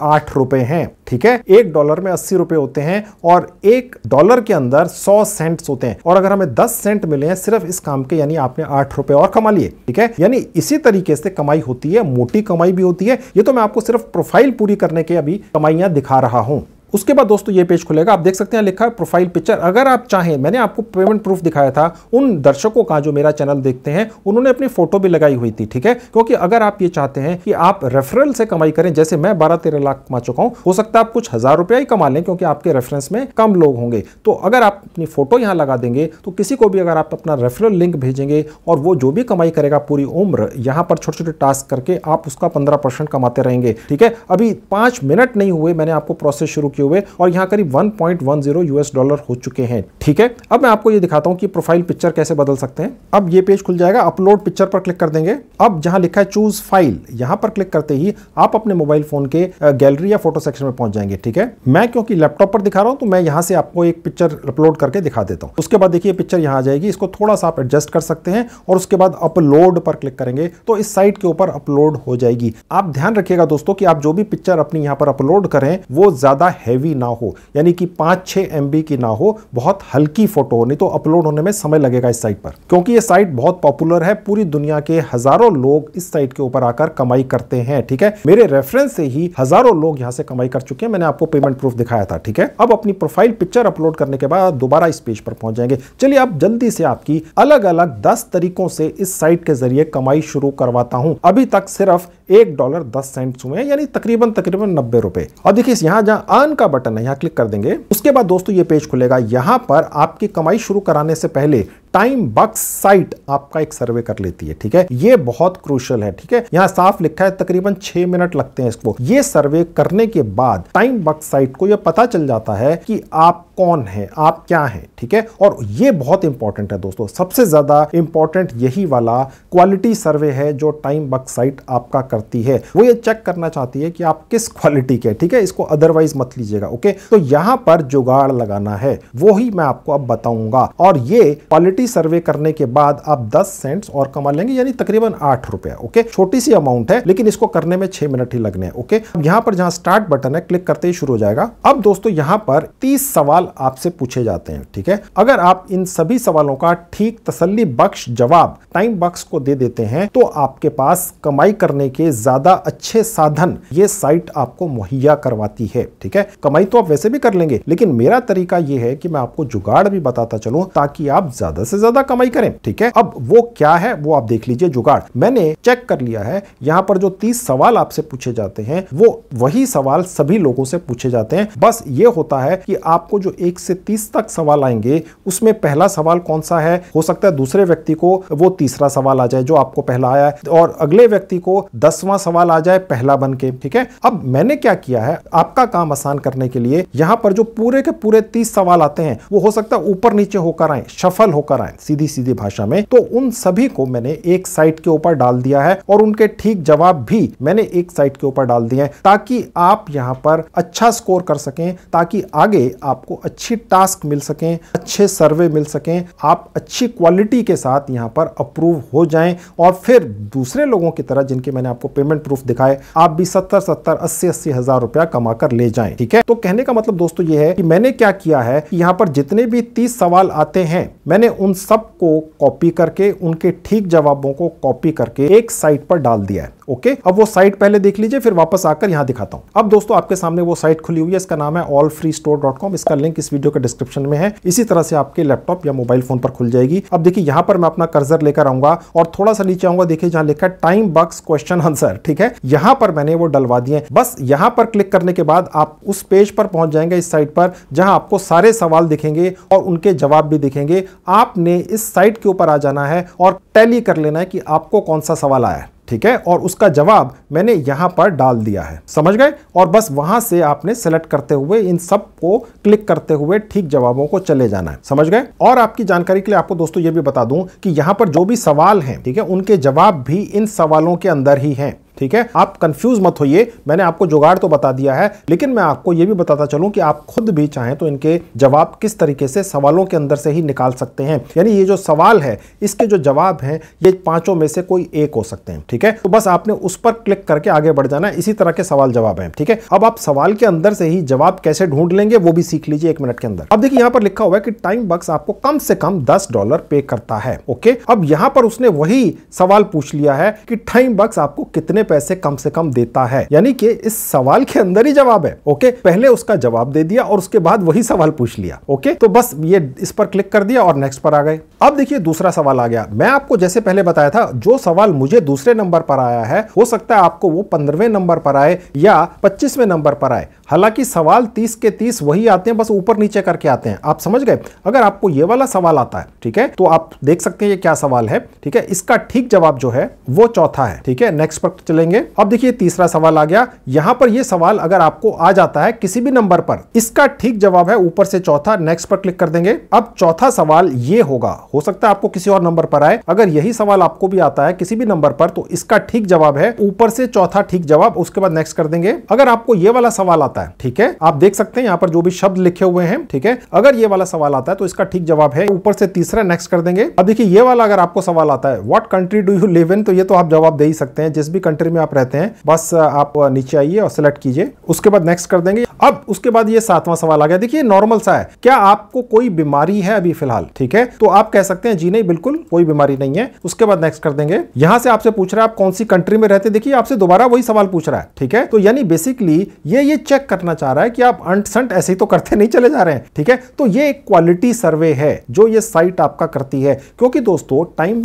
आठ रुपए हैं ठीक है एक डॉलर में अस्सी रुपए होते हैं और एक डॉलर के अंदर सौ सेंट्स होते हैं और अगर हमें दस सेंट मिले हैं सिर्फ इस काम के यानी आपने आठ रुपए और कमा लिए ठीक है यानी इसी तरीके से कमाई होती है मोटी कमाई भी होती है ये तो मैं आपको सिर्फ प्रोफाइल पूरी करने के अभी कमाइयां दिखा रहा हूं उसके बाद दोस्तों ये पेज खुलेगा आप देख सकते हैं लिखा है प्रोफाइल पिक्चर अगर आप चाहें मैंने आपको पेमेंट प्रूफ दिखाया था उन दर्शकों का जो मेरा चैनल देखते हैं उन्होंने अपनी फोटो भी लगाई हुई थी ठीक है क्योंकि अगर आप ये चाहते हैं कि आप रेफरल से कमाई करें जैसे मैं बारह तेरह लाख कमा चुका हूं हो सकता है आप कुछ हजार रुपया ही कमा लें क्योंकि आपके रेफरेंस में कम लोग होंगे तो अगर आप अपनी फोटो यहां लगा देंगे तो किसी को भी अगर आप अपना रेफरल लिंक भेजेंगे और वो जो भी कमाई करेगा पूरी उम्र यहां पर छोटे छोटे टास्क करके आप उसका पंद्रह कमाते रहेंगे ठीक है अभी पांच मिनट नहीं हुए मैंने आपको प्रोसेस शुरू किया रखे हुए और यहाँ करीब 1.10 यूएस डॉलर हो चुके हैं ठीक है अब मैं आपको ये दिखाता हूँ कि प्रोफाइल पिक्चर कैसे बदल सकते हैं अब ये पेज खुल जाएगा अपलोड पिक्चर पर क्लिक कर देंगे अब जहाँ लिखा है चूज फाइल यहाँ पर क्लिक करते ही आप अपने मोबाइल फोन के गैलरी या फोटो सेक्शन में पहुंच जाएंगे ठीक है मैं क्योंकि लैपटॉप पर दिखा रहा हूँ तो मैं यहाँ से आपको एक पिक्चर अपलोड करके दिखा देता हूँ उसके बाद देखिए पिक्चर यहाँ आ जाएगी इसको थोड़ा सा आप एडजस्ट कर सकते हैं और उसके बाद अपलोड पर क्लिक करेंगे तो इस साइट के ऊपर अपलोड हो जाएगी आप ध्यान रखिएगा दोस्तों कि आप जो भी पिक्चर अपनी यहां पर अपलोड करें वो ज्यादा हैवी ना हो यानी कि पाँच छः एम की ना हो बहुत हल्की फोटो हो नहीं तो अपलोड होने में समय लगेगा इस साइट पर क्योंकि ये साइट बहुत पॉपुलर है पूरी दुनिया के हजारों लोग इस साइट के ऊपर आकर कमाई करते हैं ठीक है मेरे रेफरेंस से ही हजारों लोग यहाँ से कमाई कर चुके हैं मैंने आपको पेमेंट प्रूफ दिखाया था ठीक है अब अपनी प्रोफाइल पिक्चर अपलोड करने के बाद दोबारा इस पेज पर पहुंच जाएंगे चलिए आप जल्दी से आपकी अलग अलग दस तरीकों से इस साइट के जरिए कमाई शुरू करवाता हूं अभी तक सिर्फ एक डॉलर दस सेंट्स हुए हैं यानी तकरीबन तकरीबन नब्बे रुपए और देखिए यहाँ जहाँ अर्न का बटन है यहाँ क्लिक कर देंगे उसके बाद दोस्तों ये पेज खुलेगा यहाँ पर आपकी कमाई शुरू कराने से पहले टाइम बक्स साइट आपका एक सर्वे कर लेती है ठीक है ये बहुत क्रूशल है ठीक है यहाँ साफ लिखा है तकरीबन छह मिनट लगते हैं इसको ये सर्वे करने के बाद टाइम बक्स साइट को ये पता चल जाता है कि आप कौन है आप क्या है ठीक है और ये बहुत इंपॉर्टेंट है दोस्तों सबसे ज्यादा इंपॉर्टेंट यही वाला क्वालिटी सर्वे है जो टाइम बक्स साइट आपका करती है वो ये चेक करना चाहती है कि आप किस क्वालिटी के ठीक है इसको अदरवाइज मत लीजिएगा ओके तो यहां पर जुगाड़ लगाना है वो ही मैं आपको अब बताऊंगा और ये क्वालिटी सिटी सर्वे करने के बाद आप दस सेंट्स और कमा लेंगे यानी तकरीबन आठ रुपया ओके छोटी सी अमाउंट है लेकिन इसको करने में छह मिनट ही लगने हैं ओके यहाँ पर जहाँ स्टार्ट बटन है क्लिक करते ही शुरू हो जाएगा अब दोस्तों यहाँ पर तीस सवाल आपसे पूछे जाते हैं ठीक है अगर आप इन सभी सवालों का ठीक तसली बख्श जवाब टाइम बक्स को दे देते हैं तो आपके पास कमाई करने के ज्यादा अच्छे साधन ये साइट आपको मुहैया करवाती है ठीक है कमाई तो आप वैसे भी कर लेंगे लेकिन मेरा तरीका यह है कि मैं आपको जुगाड़ भी बताता चलूं ताकि आप ज्यादा से ज्यादा कमाई करें ठीक है अब वो क्या है वो आप देख लीजिए जुगाड़ मैंने चेक कर लिया है यहाँ पर जो तीस सवाल आपसे पूछे जाते हैं वो वही सवाल सभी लोगों से पूछे जाते हैं बस ये होता है कि आपको जो एक से तीस तक सवाल आएंगे उसमें पहला सवाल कौन सा है हो सकता है दूसरे व्यक्ति को वो तीसरा सवाल आ जाए जो आपको पहला आया है और अगले व्यक्ति को दसवां सवाल आ जाए पहला बन के ठीक है अब मैंने क्या किया है आपका काम आसान करने के लिए यहाँ पर जो पूरे के पूरे तीस सवाल आते हैं वो हो सकता है ऊपर नीचे होकर आए सफल होकर बनाए सीधी सीधी भाषा में तो उन सभी को मैंने एक साइट के ऊपर डाल दिया है और उनके ठीक जवाब भी मैंने एक साइट के ऊपर डाल दिए हैं ताकि आप यहाँ पर अच्छा स्कोर कर सकें ताकि आगे आपको अच्छी टास्क मिल सकें अच्छे सर्वे मिल सकें आप अच्छी क्वालिटी के साथ यहाँ पर अप्रूव हो जाएं और फिर दूसरे लोगों की तरह जिनके मैंने आपको पेमेंट प्रूफ दिखाए आप भी सत्तर सत्तर अस्सी अस्सी हजार रुपया कमा कर ले जाए ठीक है तो कहने का मतलब दोस्तों ये है कि मैंने क्या किया है यहाँ पर जितने भी तीस सवाल आते हैं मैंने उन उन सब को कॉपी करके उनके ठीक जवाबों को कॉपी करके एक साइट पर डाल दिया है ओके अब वो साइट पहले देख लीजिए फिर वापस आकर यहां दिखाता हूं अब दोस्तों आपके सामने वो साइट खुली हुई है इसका नाम है all free store dot com इसका लिंक इस वीडियो के डिस्क्रिप्शन में है इसी तरह से आपके लैपटॉप या मोबाइल फोन पर खुल जाएगी अब देखिए यहां पर मैं अपना कर्जर लेकर आऊंगा और थोड़ा सा नीचे आऊंगा देखिए जहां लिखा है टाइम बक्स क्वेश्चन आंसर ठीक है यहां पर मैंने वो डलवा दिए बस यहां पर क्लिक करने के बाद आप उस पेज पर पहुंच जाएंगे इस साइट पर जहां आपको सारे सवाल दिखेंगे और उनके जवाब भी दिखेंगे आप आपने इस साइट के ऊपर आ जाना है और टैली कर लेना है कि आपको कौन सा सवाल आया ठीक है और उसका जवाब मैंने यहां पर डाल दिया है समझ गए और बस वहां से आपने सेलेक्ट करते हुए इन सब को क्लिक करते हुए ठीक जवाबों को चले जाना है समझ गए और आपकी जानकारी के लिए आपको दोस्तों ये भी बता दूं कि यहां पर जो भी सवाल हैं ठीक है उनके जवाब भी इन सवालों के अंदर ही हैं ठीक है आप कंफ्यूज मत होइए मैंने आपको जुगाड़ तो बता दिया है लेकिन मैं आपको यह भी बताता चलूं कि आप खुद भी चाहें तो इनके जवाब किस तरीके से सवालों के अंदर से ही निकाल सकते हैं यानी ये जो सवाल है इसके जो जवाब हैं ये पांचों में से कोई एक हो सकते हैं ठीक है तो बस आपने उस पर क्लिक करके आगे बढ़ जाना इसी तरह के सवाल जवाब है ठीक है अब आप सवाल के अंदर से ही जवाब कैसे ढूंढ लेंगे वो भी सीख लीजिए एक मिनट के अंदर अब देखिए यहां पर लिखा हुआ है कि टाइम बक्स आपको कम से कम दस डॉलर पे करता है ओके अब यहां पर उसने वही सवाल पूछ लिया है कि टाइम बक्स आपको कितने पैसे कम से कम देता है यानी कि इस सवाल के अंदर ही जवाब है ओके पहले उसका जवाब दे दिया और उसके बाद वही सवाल पूछ लिया ओके तो बस ये इस पर क्लिक कर दिया और नेक्स्ट पर आ गए अब देखिए दूसरा सवाल आ गया मैं आपको जैसे पहले बताया था जो सवाल मुझे दूसरे नंबर पर आया है हो सकता है आपको वो पंद्रहवें नंबर पर आए या पच्चीसवें नंबर पर आए हालांकि सवाल 30 के 30 वही आते हैं बस ऊपर नीचे करके आते हैं आप समझ गए अगर आपको ये वाला सवाल आता है ठीक है तो आप देख सकते हैं ये क्या सवाल है ठीक है इसका ठीक जवाब जो है वो चौथा है ठीक है नेक्स्ट पर चलेंगे अब देखिए तीसरा सवाल आ गया यहाँ पर यह सवाल अगर आपको आ जाता है किसी भी नंबर पर इसका ठीक जवाब है ऊपर से चौथा नेक्स्ट पर क्लिक कर देंगे अब चौथा सवाल ये होगा हो सकता है आपको किसी और नंबर पर आए अगर यही सवाल आपको भी आता है किसी भी नंबर पर तो इसका ठीक जवाब है ऊपर से चौथा ठीक जवाब उसके बाद नेक्स्ट कर देंगे अगर आपको ये वाला सवाल आता है आता है ठीक है आप देख सकते हैं यहाँ पर जो भी शब्द लिखे हुए हैं ठीक है अगर ये वाला सवाल आता है तो इसका ठीक जवाब है ऊपर से तीसरा नेक्स्ट कर देंगे अब देखिए ये वाला अगर आपको सवाल आता है what country do you live in तो ये तो आप जवाब दे ही सकते हैं जिस भी कंट्री में आप रहते हैं बस आप नीचे आइए और सिलेक्ट कीजिए उसके बाद नेक्स्ट कर देंगे अब उसके बाद ये सातवां सवाल आ गया देखिए नॉर्मल सा है क्या आपको कोई बीमारी है अभी फिलहाल ठीक है तो आप कह सकते हैं जी नहीं बिल्कुल कोई बीमारी नहीं है उसके बाद नेक्स्ट कर देंगे यहां से आपसे पूछ रहा है आप कौन सी कंट्री में रहते देखिए आपसे दोबारा वही सवाल पूछ रहा है ठीक है तो यानी बेसिकली ये ये चेक करना चाह रहा है कि आप अंट संट ऐसे ही तो करते नहीं चले जा रहे हैं ठीक है तो ये एक क्वालिटी सर्वे है जो ये साइट आपका करती है क्योंकि दोस्तों टाइम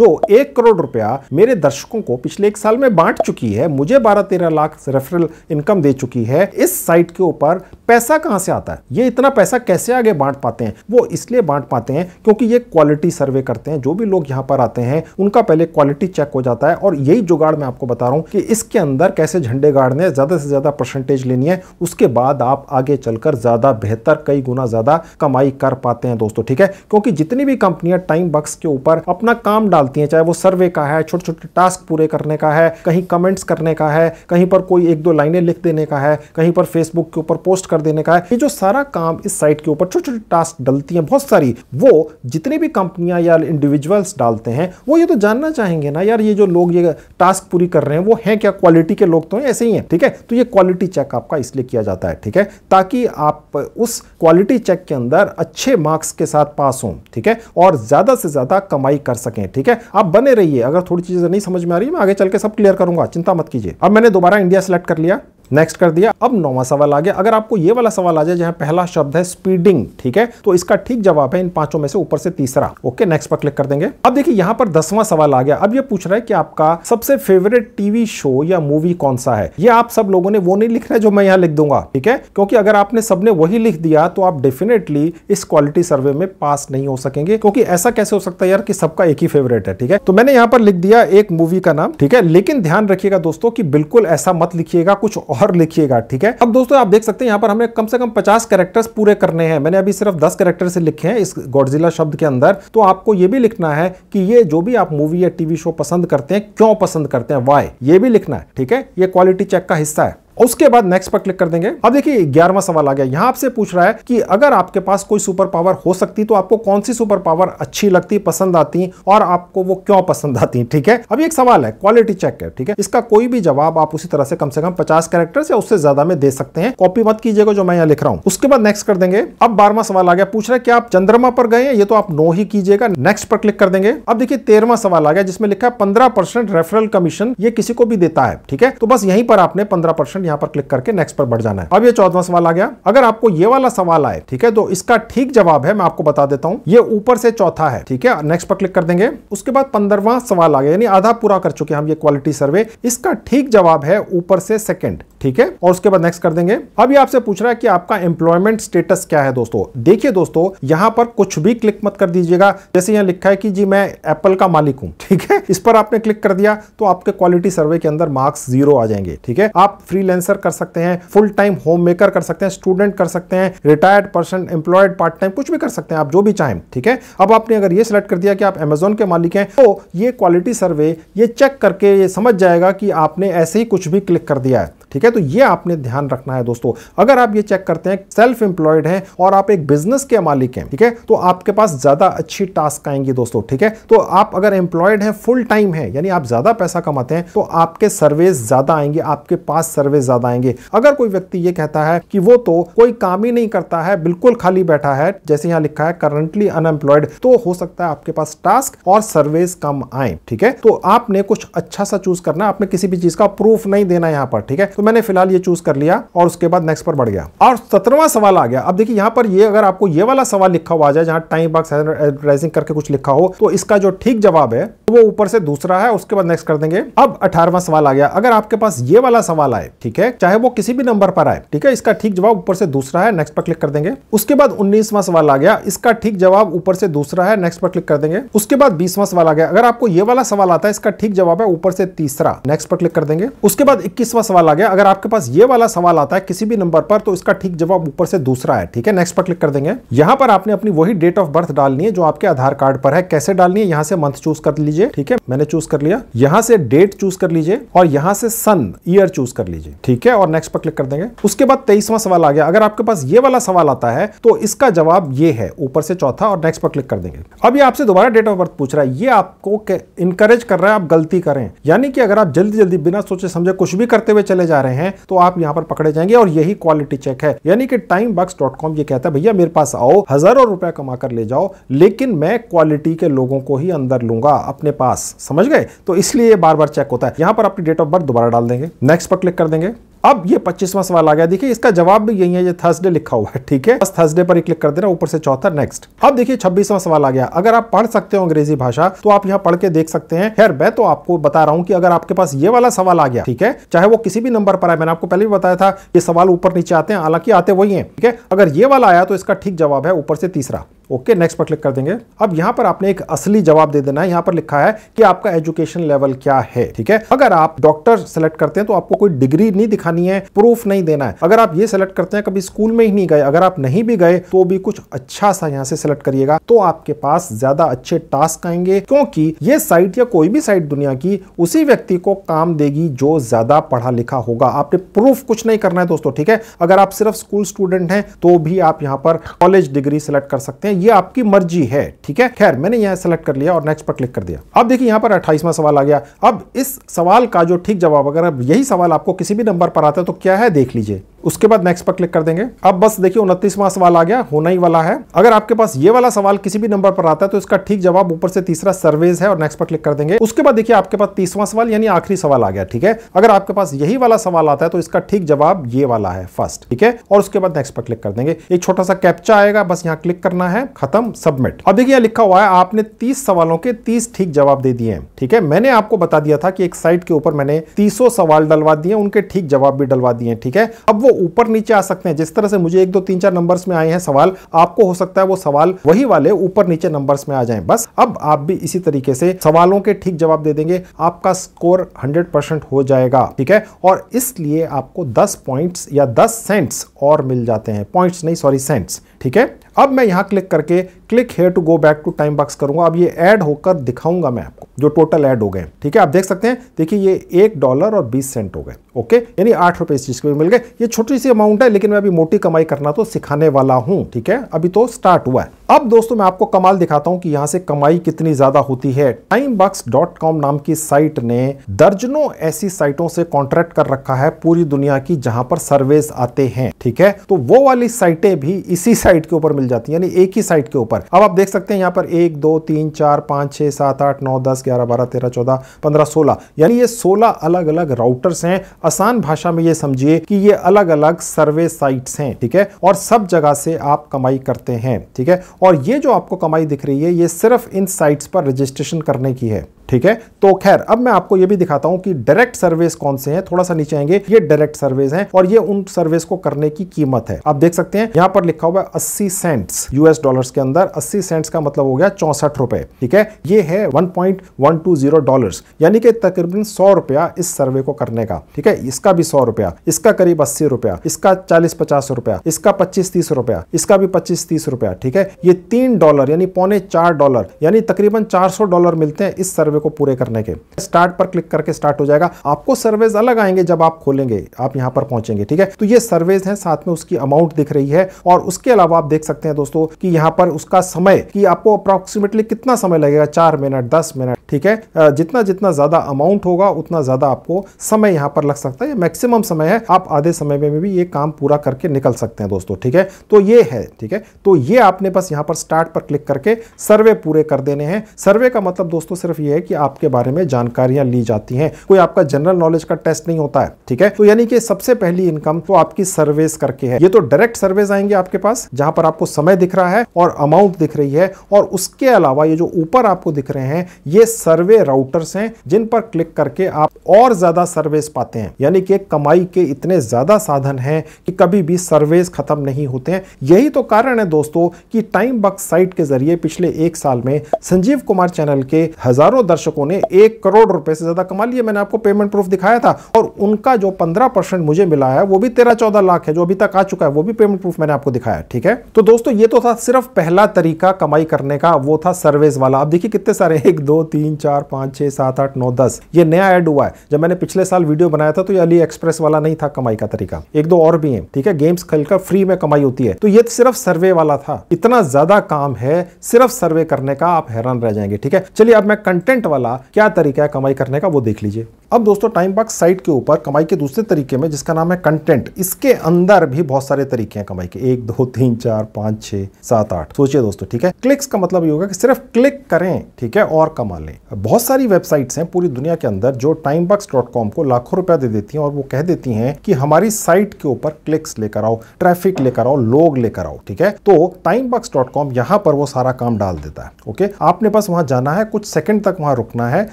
जो एक करोड़ रुपया मेरे दर्शकों को पिछले एक साल में बांट चुकी है मुझे बारह तेरह लाख रेफरल इनकम दे चुकी है इस साइट के ऊपर पैसा कहां से आता है ये इतना पैसा कैसे आगे बांट पाते हैं वो इसलिए बांट पाते हैं क्योंकि ये क्वालिटी सर्वे करते हैं जो भी लोग यहां पर आते हैं उनका पहले क्वालिटी चेक हो जाता है और यही जुगाड़ मैं आपको बता रहा हूं कि इसके अंदर कैसे झंडे गाड़ने ज्यादा से ज्यादा परसेंटेज लेनी है उसके बाद आप आगे चलकर ज़्यादा बेहतर कई गुना ज़्यादा कमाई कर पाते हैं दोस्तों ठीक है क्योंकि जितनी भी कंपनियां टाइम बक्स के ऊपर अपना काम डालती हैं चाहे वो सर्वे का है छोटे छोटे टास्क पूरे करने का है कहीं कमेंट्स करने का है कहीं पर कोई एक दो लाइनें लिख देने का है कहीं पर फेसबुक के ऊपर पोस्ट कर देने का है ये जो सारा काम इस साइट के ऊपर छोटे छोटे टास्क डलती हैं बहुत सारी वो जितनी भी कंपनियां या इंडिविजुअल्स डालते हैं वो ये तो जानना चाहेंगे ना यार ये जो लोग ये टास्क पूरी कर रहे हैं वो हैं क्या क्वालिटी के लोग तो ऐसे ही हैं ठीक है तो ये क्वालिटी चेक चेक आपका इसलिए किया जाता है ठीक है ताकि आप उस क्वालिटी चेक के अंदर अच्छे मार्क्स के साथ पास हों ठीक है और ज़्यादा से ज़्यादा कमाई कर सकें ठीक है आप बने रहिए अगर थोड़ी चीज़ें नहीं समझ में आ रही मैं आगे चल के सब क्लियर करूंगा चिंता मत कीजिए अब मैंने दोबारा इंडिया सेलेक्ट कर लिया नेक्स्ट कर दिया अब नौवा सवाल आ गया अगर आपको ये वाला सवाल आ जाए जहाँ पहला शब्द है स्पीडिंग ठीक है तो इसका ठीक जवाब है इन पांचों में से ऊपर से तीसरा ओके नेक्स्ट पर क्लिक कर देंगे अब देखिए यहाँ पर दसवां सवाल आ गया अब ये पूछ रहा है कि आपका सबसे फेवरेट टीवी शो या मूवी कौन सा है ये आप सब लोगों ने वो नहीं लिख है जो मैं यहाँ लिख दूंगा ठीक है क्योंकि अगर आपने सबने वही लिख दिया तो आप डेफिनेटली इस क्वालिटी सर्वे में पास नहीं हो सकेंगे क्योंकि ऐसा कैसे हो सकता है यार कि सबका एक ही फेवरेट है ठीक है तो मैंने यहाँ पर लिख दिया एक मूवी का नाम ठीक है लेकिन ध्यान रखिएगा दोस्तों की बिल्कुल ऐसा मत लिखिएगा कुछ और भर लिखिएगा ठीक है अब दोस्तों आप देख सकते हैं यहाँ पर हमें कम से कम पचास कैरेक्टर्स पूरे करने हैं मैंने अभी सिर्फ दस कैरेक्टर से लिखे हैं इस गौरजिला शब्द के अंदर तो आपको ये भी लिखना है कि ये जो भी आप मूवी या टीवी शो पसंद करते हैं क्यों पसंद करते हैं वाई ये भी लिखना है ठीक है ये क्वालिटी चेक का हिस्सा है उसके बाद नेक्स्ट पर क्लिक कर देंगे अब देखिए ग्यारहवा सवाल आ गया यहाँ आपसे पूछ रहा है कि अगर आपके पास कोई सुपर पावर हो सकती तो आपको कौन सी सुपर पावर अच्छी लगती पसंद आती और आपको वो क्यों पसंद आती ठीक है अभी एक सवाल है क्वालिटी चेक है ठीक है इसका कोई भी जवाब आप उसी तरह से कम से कम पचास कैरेक्टर या उससे ज्यादा में दे सकते हैं कॉपी मत कीजिएगा जो मैं यहाँ लिख रहा हूँ उसके बाद नेक्स्ट कर देंगे अब बारहवा सवाल आ गया पूछ रहा है कि आप चंद्रमा पर गए ये तो आप नो ही कीजिएगा नेक्स्ट पर क्लिक कर देंगे अब देखिए तेरवा सवाल आ गया जिसमें लिखा है पंद्रह रेफरल कमीशन ये किसी को भी देता है ठीक है तो बस यहीं पर आपने पंद्रह परसेंट यहां पर क्लिक करके नेक्स्ट पर बढ़ जाना है अब ये चौदवा सवाल आ गया अगर आपको ये वाला सवाल आए ठीक है तो इसका ठीक जवाब है मैं आपको बता देता हूं ये ऊपर से चौथा है ठीक है नेक्स्ट पर क्लिक कर देंगे उसके बाद पंद्रवा सवाल आ गया यानी आधा पूरा कर चुके हम ये क्वालिटी सर्वे इसका ठीक जवाब है ऊपर से सेकेंड ठीक है और उसके बाद नेक्स्ट कर देंगे अब ये आपसे पूछ रहा है कि आपका एम्प्लॉयमेंट स्टेटस क्या है दोस्तों देखिए दोस्तों यहाँ पर कुछ भी क्लिक मत कर दीजिएगा जैसे यहाँ लिखा है कि जी मैं एप्पल का मालिक हूँ ठीक है इस पर आपने क्लिक कर दिया तो आपके क्वालिटी सर्वे के अंदर मार्क्स जीरो आ जाएंगे ठीक है आप फ्री फ्रीलेंसर कर सकते हैं फुल टाइम होम मेकर कर सकते हैं स्टूडेंट कर सकते हैं retired person employed part time कुछ भी कर सकते हैं आप जो भी चाहें ठीक है अब आपने अगर ये सिलेक्ट कर दिया कि आप अमेजोन के मालिक हैं तो ये क्वालिटी सर्वे ये चेक करके ये समझ जाएगा कि आपने ऐसे ही कुछ भी क्लिक कर दिया है ठीक है तो ये आपने ध्यान रखना है दोस्तों अगर आप ये चेक करते हैं सेल्फ एम्प्लॉयड हैं और आप एक बिजनेस के मालिक हैं ठीक है तो आपके पास ज्यादा अच्छी टास्क आएंगी दोस्तों ठीक है तो आप अगर एम्प्लॉयड हैं फुल टाइम है यानी आप ज्यादा पैसा कमाते हैं तो आपके सर्विस ज्यादा आएंगे आपके पास सर्विस ज्यादा आएंगे अगर कोई व्यक्ति ये कहता है कि वो तो कोई काम ही नहीं करता है बिल्कुल खाली बैठा है जैसे यहाँ लिखा है करंटली अनएम्प्लॉयड तो हो सकता है आपके पास टास्क और सर्विस कम आए ठीक है तो आपने कुछ अच्छा सा चूज करना आपने किसी भी चीज का प्रूफ नहीं देना यहाँ पर ठीक है तो मैंने फिलहाल ये चूज कर लिया और उसके बाद नेक्स्ट पर बढ़ गया और सत्रवा सवाल आ गया अब देखिए यहाँ पर ये अगर आपको ये वाला सवाल लिखा हुआ जाए जहाँ टाइम बॉक्स एडवर्टाइजिंग करके कुछ लिखा हो तो इसका जो ठीक जवाब है तो वो ऊपर से दूसरा है उसके बाद नेक्स्ट कर देंगे अब अठारवा सवाल आ गया अगर आपके पास ये वाला सवाल आए ठीक है चाहे वो किसी भी नंबर पर आए ठीक है इसका ठीक जवाब ऊपर से दूसरा है नेक्स्ट पर क्लिक कर देंगे उसके बाद उन्नीसवा सवाल आ गया इसका ठीक जवाब ऊपर से दूसरा है नेक्स्ट पर क्लिक कर देंगे उसके बाद बीसवा सवाल आ गया अगर आपको ये वाला सवाल आता है इसका ठीक जवाब है ऊपर से तीसरा नेक्स्ट पर क्लिक कर देंगे उसके बाद इक्कीसवा सवाल आ गया अगर आपके पास ये वाला सवाल आता है किसी भी नंबर पर तो इसका ठीक जवाब ऊपर से दूसरा है ठीक है नेक्स्ट पर क्लिक कर देंगे यहाँ पर आपने अपनी वही डेट ऑफ बर्थ डालनी है जो आपके आधार कार्ड पर है कैसे डालनी है यहाँ से मंथ चूज कर लीजिए ठीक है मैंने चूज कर लिया यहाँ से डेट चूज कर लीजिए और यहाँ से सन ईयर चूज कर लीजिए ठीक है और नेक्स्ट पर क्लिक कर देंगे उसके बाद तेईसवा सवाल आ गया अगर आपके पास ये वाला सवाल आता है तो इसका जवाब ये है ऊपर से चौथा और नेक्स्ट पर क्लिक कर देंगे अब ये आपसे दोबारा डेट ऑफ बर्थ पूछ रहा है ये आपको इनकरेज कर रहा है आप गलती करें यानी कि अगर आप जल्दी जल्दी बिना सोचे समझे कुछ भी करते हुए चले जाए जा रहे हैं तो आप यहाँ पर पकड़े जाएंगे और यही क्वालिटी चेक है यानी कि टाइम बक्स डॉट कॉम ये कहता है भैया मेरे पास आओ हजारों रुपया कमा कर ले जाओ लेकिन मैं क्वालिटी के लोगों को ही अंदर लूंगा अपने पास समझ गए तो इसलिए बार बार चेक होता है यहाँ पर अपनी डेट ऑफ बर्थ दोबारा डाल देंगे नेक्स्ट पर क्लिक कर देंगे अब ये पच्चीसवां सवाल आ गया देखिए इसका जवाब भी यही है ये थर्सडे लिखा हुआ है ठीक है बस थर्सडे पर क्लिक कर देना ऊपर से चौथा नेक्स्ट अब देखिए छब्बीसवां सवाल आ गया अगर आप पढ़ सकते हो अंग्रेजी भाषा तो आप यहाँ पढ़ के देख सकते हैं खैर मैं तो आपको बता रहा हूँ कि अगर आपके पास ये वाला सवाल आ गया ठीक है चाहे वो किसी भी नंबर पर आए मैंने आपको पहले भी बताया था ये सवाल ऊपर नीचे आते हैं हालांकि आते वही है ठीक है अगर ये वाला आया तो इसका ठीक जवाब है ऊपर से तीसरा ओके नेक्स्ट पर क्लिक कर देंगे अब यहाँ पर आपने एक असली जवाब दे देना है यहाँ पर लिखा है कि आपका एजुकेशन लेवल क्या है ठीक है अगर आप डॉक्टर सेलेक्ट करते हैं तो आपको कोई डिग्री नहीं दिखानी है प्रूफ नहीं देना है अगर आप ये सेलेक्ट करते हैं कभी स्कूल में ही नहीं गए अगर आप नहीं भी गए तो भी कुछ अच्छा सा यहाँ से सिलेक्ट करिएगा तो आपके पास ज्यादा अच्छे टास्क आएंगे क्योंकि ये साइट या कोई भी साइट दुनिया की उसी व्यक्ति को काम देगी जो ज्यादा पढ़ा लिखा होगा आपने प्रूफ कुछ नहीं करना है दोस्तों ठीक है अगर आप सिर्फ स्कूल स्टूडेंट हैं तो भी आप यहाँ पर कॉलेज डिग्री सेलेक्ट कर सकते हैं ये आपकी मर्जी है ठीक है खैर मैंने यहाँ सेलेक्ट कर लिया और नेक्स्ट पर क्लिक कर दिया अब देखिए यहाँ पर अट्ठाईसवा सवाल आ गया अब इस सवाल का जो ठीक जवाब अगर अब यही सवाल आपको किसी भी नंबर पर आता है तो क्या है देख लीजिए उसके बाद नेक्स्ट पर क्लिक कर देंगे अब बस देखिए उनतीसवां सवाल आ गया होना ही वाला है अगर आपके पास ये वाला सवाल किसी भी नंबर पर आता है तो इसका ठीक जवाब ऊपर से तीसरा सर्वेज है और नेक्स्ट पर क्लिक कर देंगे उसके बाद देखिए आपके पास तीसवां सवाल यानी आखिरी सवाल आ गया ठीक है अगर आपके पास यही वाला सवाल आता है तो इसका ठीक जवाब ये वाला है फर्स्ट ठीक है और उसके बाद नेक्स्ट पर क्लिक कर देंगे एक छोटा सा कैप्चा आएगा बस यहाँ क्लिक करना है खत्म सबमिट अब देखिए लिखा हुआ है आपने तीस सवालों के तीस ठीक जवाब दे दिए ठीक है मैंने आपको बता दिया था कि एक साइट के ऊपर मैंने तीसों सवाल डलवा दिए उनके ठीक जवाब भी डलवा दिए ठीक है अब वो ऊपर नीचे आ सकते हैं जिस तरह से मुझे एक दो तीन चार नंबर्स में आए हैं सवाल आपको हो सकता है वो सवाल वही वाले ऊपर नीचे नंबर्स में आ जाए बस अब आप भी इसी तरीके से सवालों के ठीक जवाब दे देंगे आपका स्कोर हंड्रेड हो जाएगा ठीक है और इसलिए आपको दस पॉइंट्स या दस सेंट्स और मिल जाते हैं पॉइंट्स नहीं सॉरी सेंट्स ठीक है अब मैं यहाँ क्लिक करके click here to go back to time box करूँगा अब ये ऐड होकर दिखाऊंगा मैं आपको जो टोटल ऐड हो गए ठीक है आप देख सकते हैं देखिए ये एक डॉलर और बीस सेंट हो गए ओके यानी आठ रुपये इस चीज़ के मिल गए ये छोटी सी अमाउंट है लेकिन मैं अभी मोटी कमाई करना तो सिखाने वाला हूँ ठीक है अभी तो स्टार्ट हुआ है अब दोस्तों मैं आपको कमाल दिखाता हूँ कि यहाँ से कमाई कितनी ज़्यादा होती है टाइम डॉट कॉम नाम की साइट ने दर्जनों ऐसी साइटों से कॉन्ट्रैक्ट कर रखा है पूरी दुनिया की जहाँ पर सर्वेस आते हैं ठीक है तो वो वाली साइटें भी इसी साइट के ऊपर मिल जाती है यानी एक ही साइड के ऊपर अब आप देख सकते हैं यहाँ पर एक दो तीन चार पांच छह सात आठ नौ दस ग्यारह बारह तेरह चौदह पंद्रह सोलह यानी ये सोलह अलग अलग राउटर्स हैं आसान भाषा में ये समझिए कि ये अलग अलग सर्वे साइट्स हैं ठीक है और सब जगह से आप कमाई करते हैं ठीक है और ये जो आपको कमाई दिख रही है ये सिर्फ इन साइट्स पर रजिस्ट्रेशन करने की है ठीक है तो खैर अब मैं आपको ये भी दिखाता हूं कि डायरेक्ट सर्विस कौन से हैं थोड़ा सा नीचे आएंगे ये डायरेक्ट सर्विस हैं और ये उन सर्विस को करने की कीमत है आप देख सकते हैं यहां पर लिखा हुआ है अस्सी सेंट्स यूएस डॉलर्स के अंदर 80 सेंट्स का मतलब हो गया चौसठ रुपए ठीक है ये है 1.120 डॉलर्स यानी कि तकरीबन सौ रुपया इस सर्वे को करने का ठीक है इसका भी सौ रुपया इसका करीब अस्सी रुपया इसका चालीस पचास रुपया इसका पच्चीस तीस रुपया इसका भी पच्चीस तीस रुपया ठीक है ये तीन डॉलर यानी पौने चार डॉलर यानी तकरीबन चार सौ डॉलर मिलते हैं इस सर्वे को पूरे करने के स्टार्ट पर क्लिक करके स्टार्ट हो जाएगा आपको सर्वे अलग आएंगे जब आप खोलेंगे आप यहाँ पर पहुंचेंगे ठीक है तो ये सर्वेज है साथ में उसकी अमाउंट दिख रही है और उसके अलावा आप देख सकते सकते हैं दोस्तों कि यहाँ पर उसका समय कि आपको अप्रोक्सीमेटली कितना समय लगेगा चार मिनट दस मिनट ठीक है जितना जितना ज़्यादा अमाउंट होगा उतना ज़्यादा आपको समय यहाँ पर लग सकता है मैक्सिमम समय है आप आधे समय में भी ये काम पूरा करके निकल सकते हैं दोस्तों ठीक है तो ये है ठीक है तो ये आपने बस यहाँ पर स्टार्ट पर क्लिक करके सर्वे पूरे कर देने हैं सर्वे का मतलब दोस्तों सिर्फ ये है कि आपके बारे में जानकारियां ली जाती हैं कोई आपका जनरल नॉलेज का टेस्ट नहीं होता है ठीक है तो यानी कि सबसे पहली इनकम तो आपकी सर्वेस करके है ये तो डायरेक्ट सर्वेस आएंगे आपके पास जहां पर आपको समय दिख रहा है और अमाउंट दिख रही है और उसके अलावा ये जो ऊपर आपको दिख रहे हैं ये सर्वे राउटर्स हैं जिन पर क्लिक करके आप और ज्यादा सर्वेस पाते हैं यानी कि कमाई के इतने ज्यादा साधन हैं कि कभी भी सर्वेस खत्म नहीं होते हैं यही तो कारण है दोस्तों कि टाइम बक्स साइट के जरिए पिछले एक साल में संजीव कुमार चैनल के हजारों दर्शकों ने एक करोड़ रुपए से ज्यादा कमा लिया मैंने आपको पेमेंट प्रूफ दिखाया था और उनका जो पंद्रह मुझे मिला है वो भी तेरह चौदह लाख है जो अभी तक आ चुका है वो भी पेमेंट प्रूफ मैंने आपको दिखाया ठीक है तो दोस्तों दोस्तों ये तो था सिर्फ पहला तरीका कमाई करने का वो था सर्वेज वाला आप देखिए कितने सारे एक दो तीन चार पाँच छः सात आठ नौ दस ये नया ऐड हुआ है जब मैंने पिछले साल वीडियो बनाया था तो ये अली एक्सप्रेस वाला नहीं था कमाई का तरीका एक दो और भी है ठीक है गेम्स खेल कर फ्री में कमाई होती है तो ये सिर्फ सर्वे वाला था इतना ज्यादा काम है सिर्फ सर्वे करने का आप हैरान रह जाएंगे ठीक है चलिए अब मैं कंटेंट वाला क्या तरीका है कमाई करने का वो देख लीजिए अब दोस्तों टाइम पास साइट के ऊपर कमाई के दूसरे तरीके में जिसका नाम है कंटेंट इसके अंदर भी बहुत सारे तरीके हैं कमाई के एक दो तीन चार पांच छह सात आठ सोचिए दोस्तों ठीक है क्लिक्स का मतलब ये होगा कि सिर्फ क्लिक करें ठीक है और कमा लें बहुत सारी वेबसाइट्स हैं पूरी दुनिया के अंदर जो टाइम को लाखों रुपया दे देती है और वो कह देती है कि हमारी साइट के ऊपर क्लिक्स लेकर आओ ट्रैफिक लेकर आओ लोग लेकर आओ ठीक है तो टाइम बक्स डॉट कॉम यहाँ पर वो सारा काम डाल देता है ओके आपने बस वहां जाना है कुछ सेकंड तक वहां रुकना है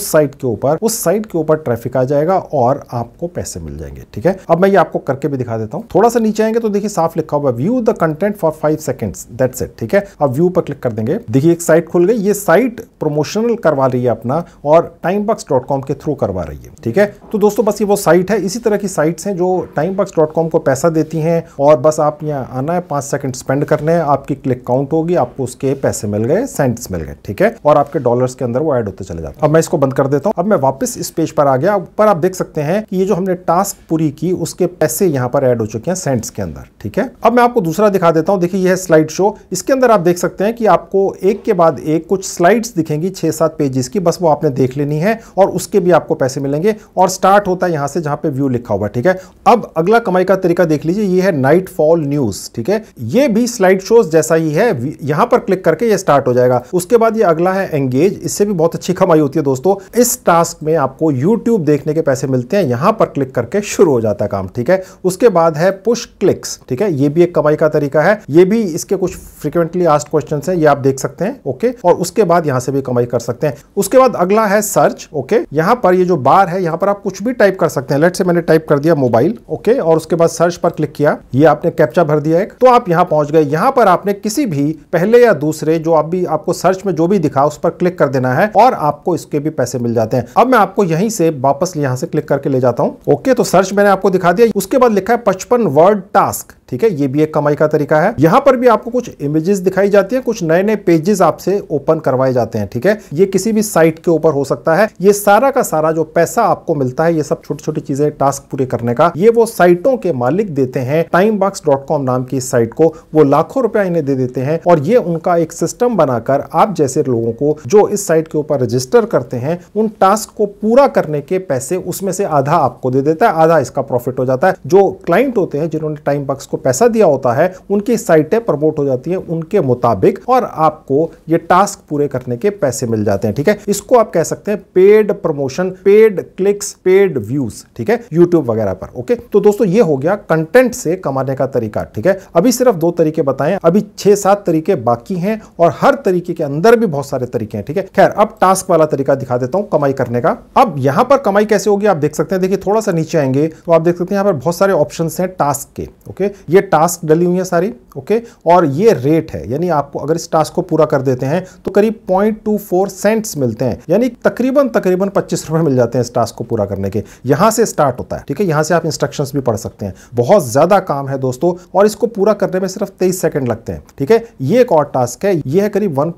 उस साइट के ऊपर उस साइट के ऊपर ट्रैफिक आ जाएगा और आपको पैसे मिल जाएंगे ठीक है अब मैं ये आपको करके भी दिखा देता हूँ थोड़ा सा नीचे आएंगे तो देखिए साफ लिखा हुआ view the content for five seconds that's it ठीक है अब व्यू पर क्लिक कर देंगे देखिए एक साइट खुल गई ये साइट प्रमोशनल करवा रही है अपना और टाइम के थ्रू करवा रही है ठीक है तो दोस्तों बस ये वो साइट है इसी तरह की साइट्स हैं जो टाइम को पैसा देती हैं और बस आप यहाँ आना है पाँच सेकंड स्पेंड करने हैं आपकी क्लिक काउंट होगी आपको उसके पैसे मिल गए सेंट्स मिल गए ठीक है और आपके डॉलर्स के अंदर वो ऐड होते चले जाते हैं अब मैं इसको बंद कर देता हूँ अब मैं वापस इस पेज पर आ गया ऊपर आप देख सकते हैं कि ये जो हमने टास्क पूरी की उसके पैसे यहाँ पर ऐड हो चुके हैं सेंट्स के अंदर ठीक है अब मैं आपको दूसरा दिखा देता हूँ देखिए यह स्लाइड शो इसके अंदर आप देख सकते हैं कि आपको एक के बाद एक कुछ स्लाइड्स दिखेंगी छः सात पेजेस की बस वो आपने देख लेनी है और उसके भी आपको पैसे मिलेंगे और स्टार्ट होता है यहाँ से जहाँ पे व्यू लिखा हुआ ठीक है अब अगला कमाई का तरीका देख लीजिए ये है नाइट फॉल न्यूज ठीक है ये भी स्लाइड शोज जैसा ही है यहाँ पर क्लिक करके ये स्टार्ट हो जाएगा उसके बाद ये अगला है एंगेज इससे भी बहुत अच्छी कमाई होती है दोस्तों इस टास्क में आपको यूट्यूब यूट्यूब देखने के पैसे मिलते हैं यहां पर क्लिक करके शुरू हो जाता है काम ठीक है उसके बाद है पुश क्लिक्स ठीक है ये भी एक कमाई का तरीका है ये भी इसके कुछ फ्रिक्वेंटली आस्ट क्वेश्चन है ये आप देख सकते हैं ओके और उसके बाद यहां से भी कमाई कर सकते हैं उसके बाद अगला है सर्च ओके यहां पर ये जो बार है यहां पर आप कुछ भी टाइप कर सकते हैं लेट से मैंने टाइप कर दिया मोबाइल ओके और उसके बाद सर्च पर क्लिक किया ये आपने कैप्चा भर दिया एक तो आप यहां पहुंच गए यहां पर आपने किसी भी पहले या दूसरे जो आप भी आपको सर्च में जो भी दिखा उस पर क्लिक कर देना है और आपको इसके भी पैसे मिल जाते हैं अब मैं आपको यहीं से वापस यहां से क्लिक करके ले जाता हूं ओके तो सर्च मैंने आपको दिखा दिया उसके बाद लिखा है पचपन वर्ड टास्क ठीक है ये भी एक कमाई का तरीका है यहाँ पर भी आपको कुछ इमेजेस दिखाई जाती है कुछ नए नए पेजेस आपसे ओपन करवाए जाते हैं ठीक है ये किसी भी साइट के ऊपर हो सकता है ये सारा का सारा जो पैसा आपको मिलता है ये सब छोटी छोटी चीजें टास्क पूरे करने का ये वो साइटों के मालिक देते हैं टाइम नाम की साइट को वो लाखों रुपया इन्हें दे देते हैं और ये उनका एक सिस्टम बनाकर आप जैसे लोगों को जो इस साइट के ऊपर रजिस्टर करते हैं उन टास्क को पूरा करने के पैसे उसमें से आधा आपको दे देता है आधा इसका प्रॉफिट हो जाता है जो क्लाइंट होते हैं जिन्होंने टाइम बॉक्स को पैसा दिया होता है उनकी साइटें प्रमोट हो जाती हैं उनके मुताबिक और आपको ये टास्क पूरे करने के पैसे मिल जाते हैं ठीक है इसको आप कह सकते हैं paid promotion paid clicks paid views ठीक है यूट्यूब वगैरह पर ओके तो दोस्तों ये हो गया कंटेंट से कमाने का तरीका ठीक है अभी सिर्फ दो तरीके बताएं अभी छह सात तरीके बाकी हैं और हर तरीके के अंदर भी बहुत सारे तरीके हैं ठीक है खैर अब टास्क वाला तरीका दिखा देता हूं कमाई करने का अब यहां पर कमाई कैसे होगी आप देख सकते हैं देखिए थोड़ा सा नीचे आएंगे तो आप देख सकते हैं यहां पर बहुत सारे ऑप्शन हैं टास्क के ओके ये टास्क डली हुई है सारी ओके और ये रेट है यानी आपको अगर इस टास्क को पूरा कर देते हैं तो करीब पॉइंट टू फोर सेंट्स मिलते हैं यानी तकरीबन तकरीबन पच्चीस रुपए मिल जाते हैं इस टास्क को पूरा करने के यहां से स्टार्ट होता है ठीक है यहां से आप इंस्ट्रक्शन भी पढ़ सकते हैं बहुत ज़्यादा काम है दोस्तों और इसको पूरा करने में सिर्फ तेईस सेकेंड लगते हैं ठीक है ये एक और टास्क है ये है करीब वन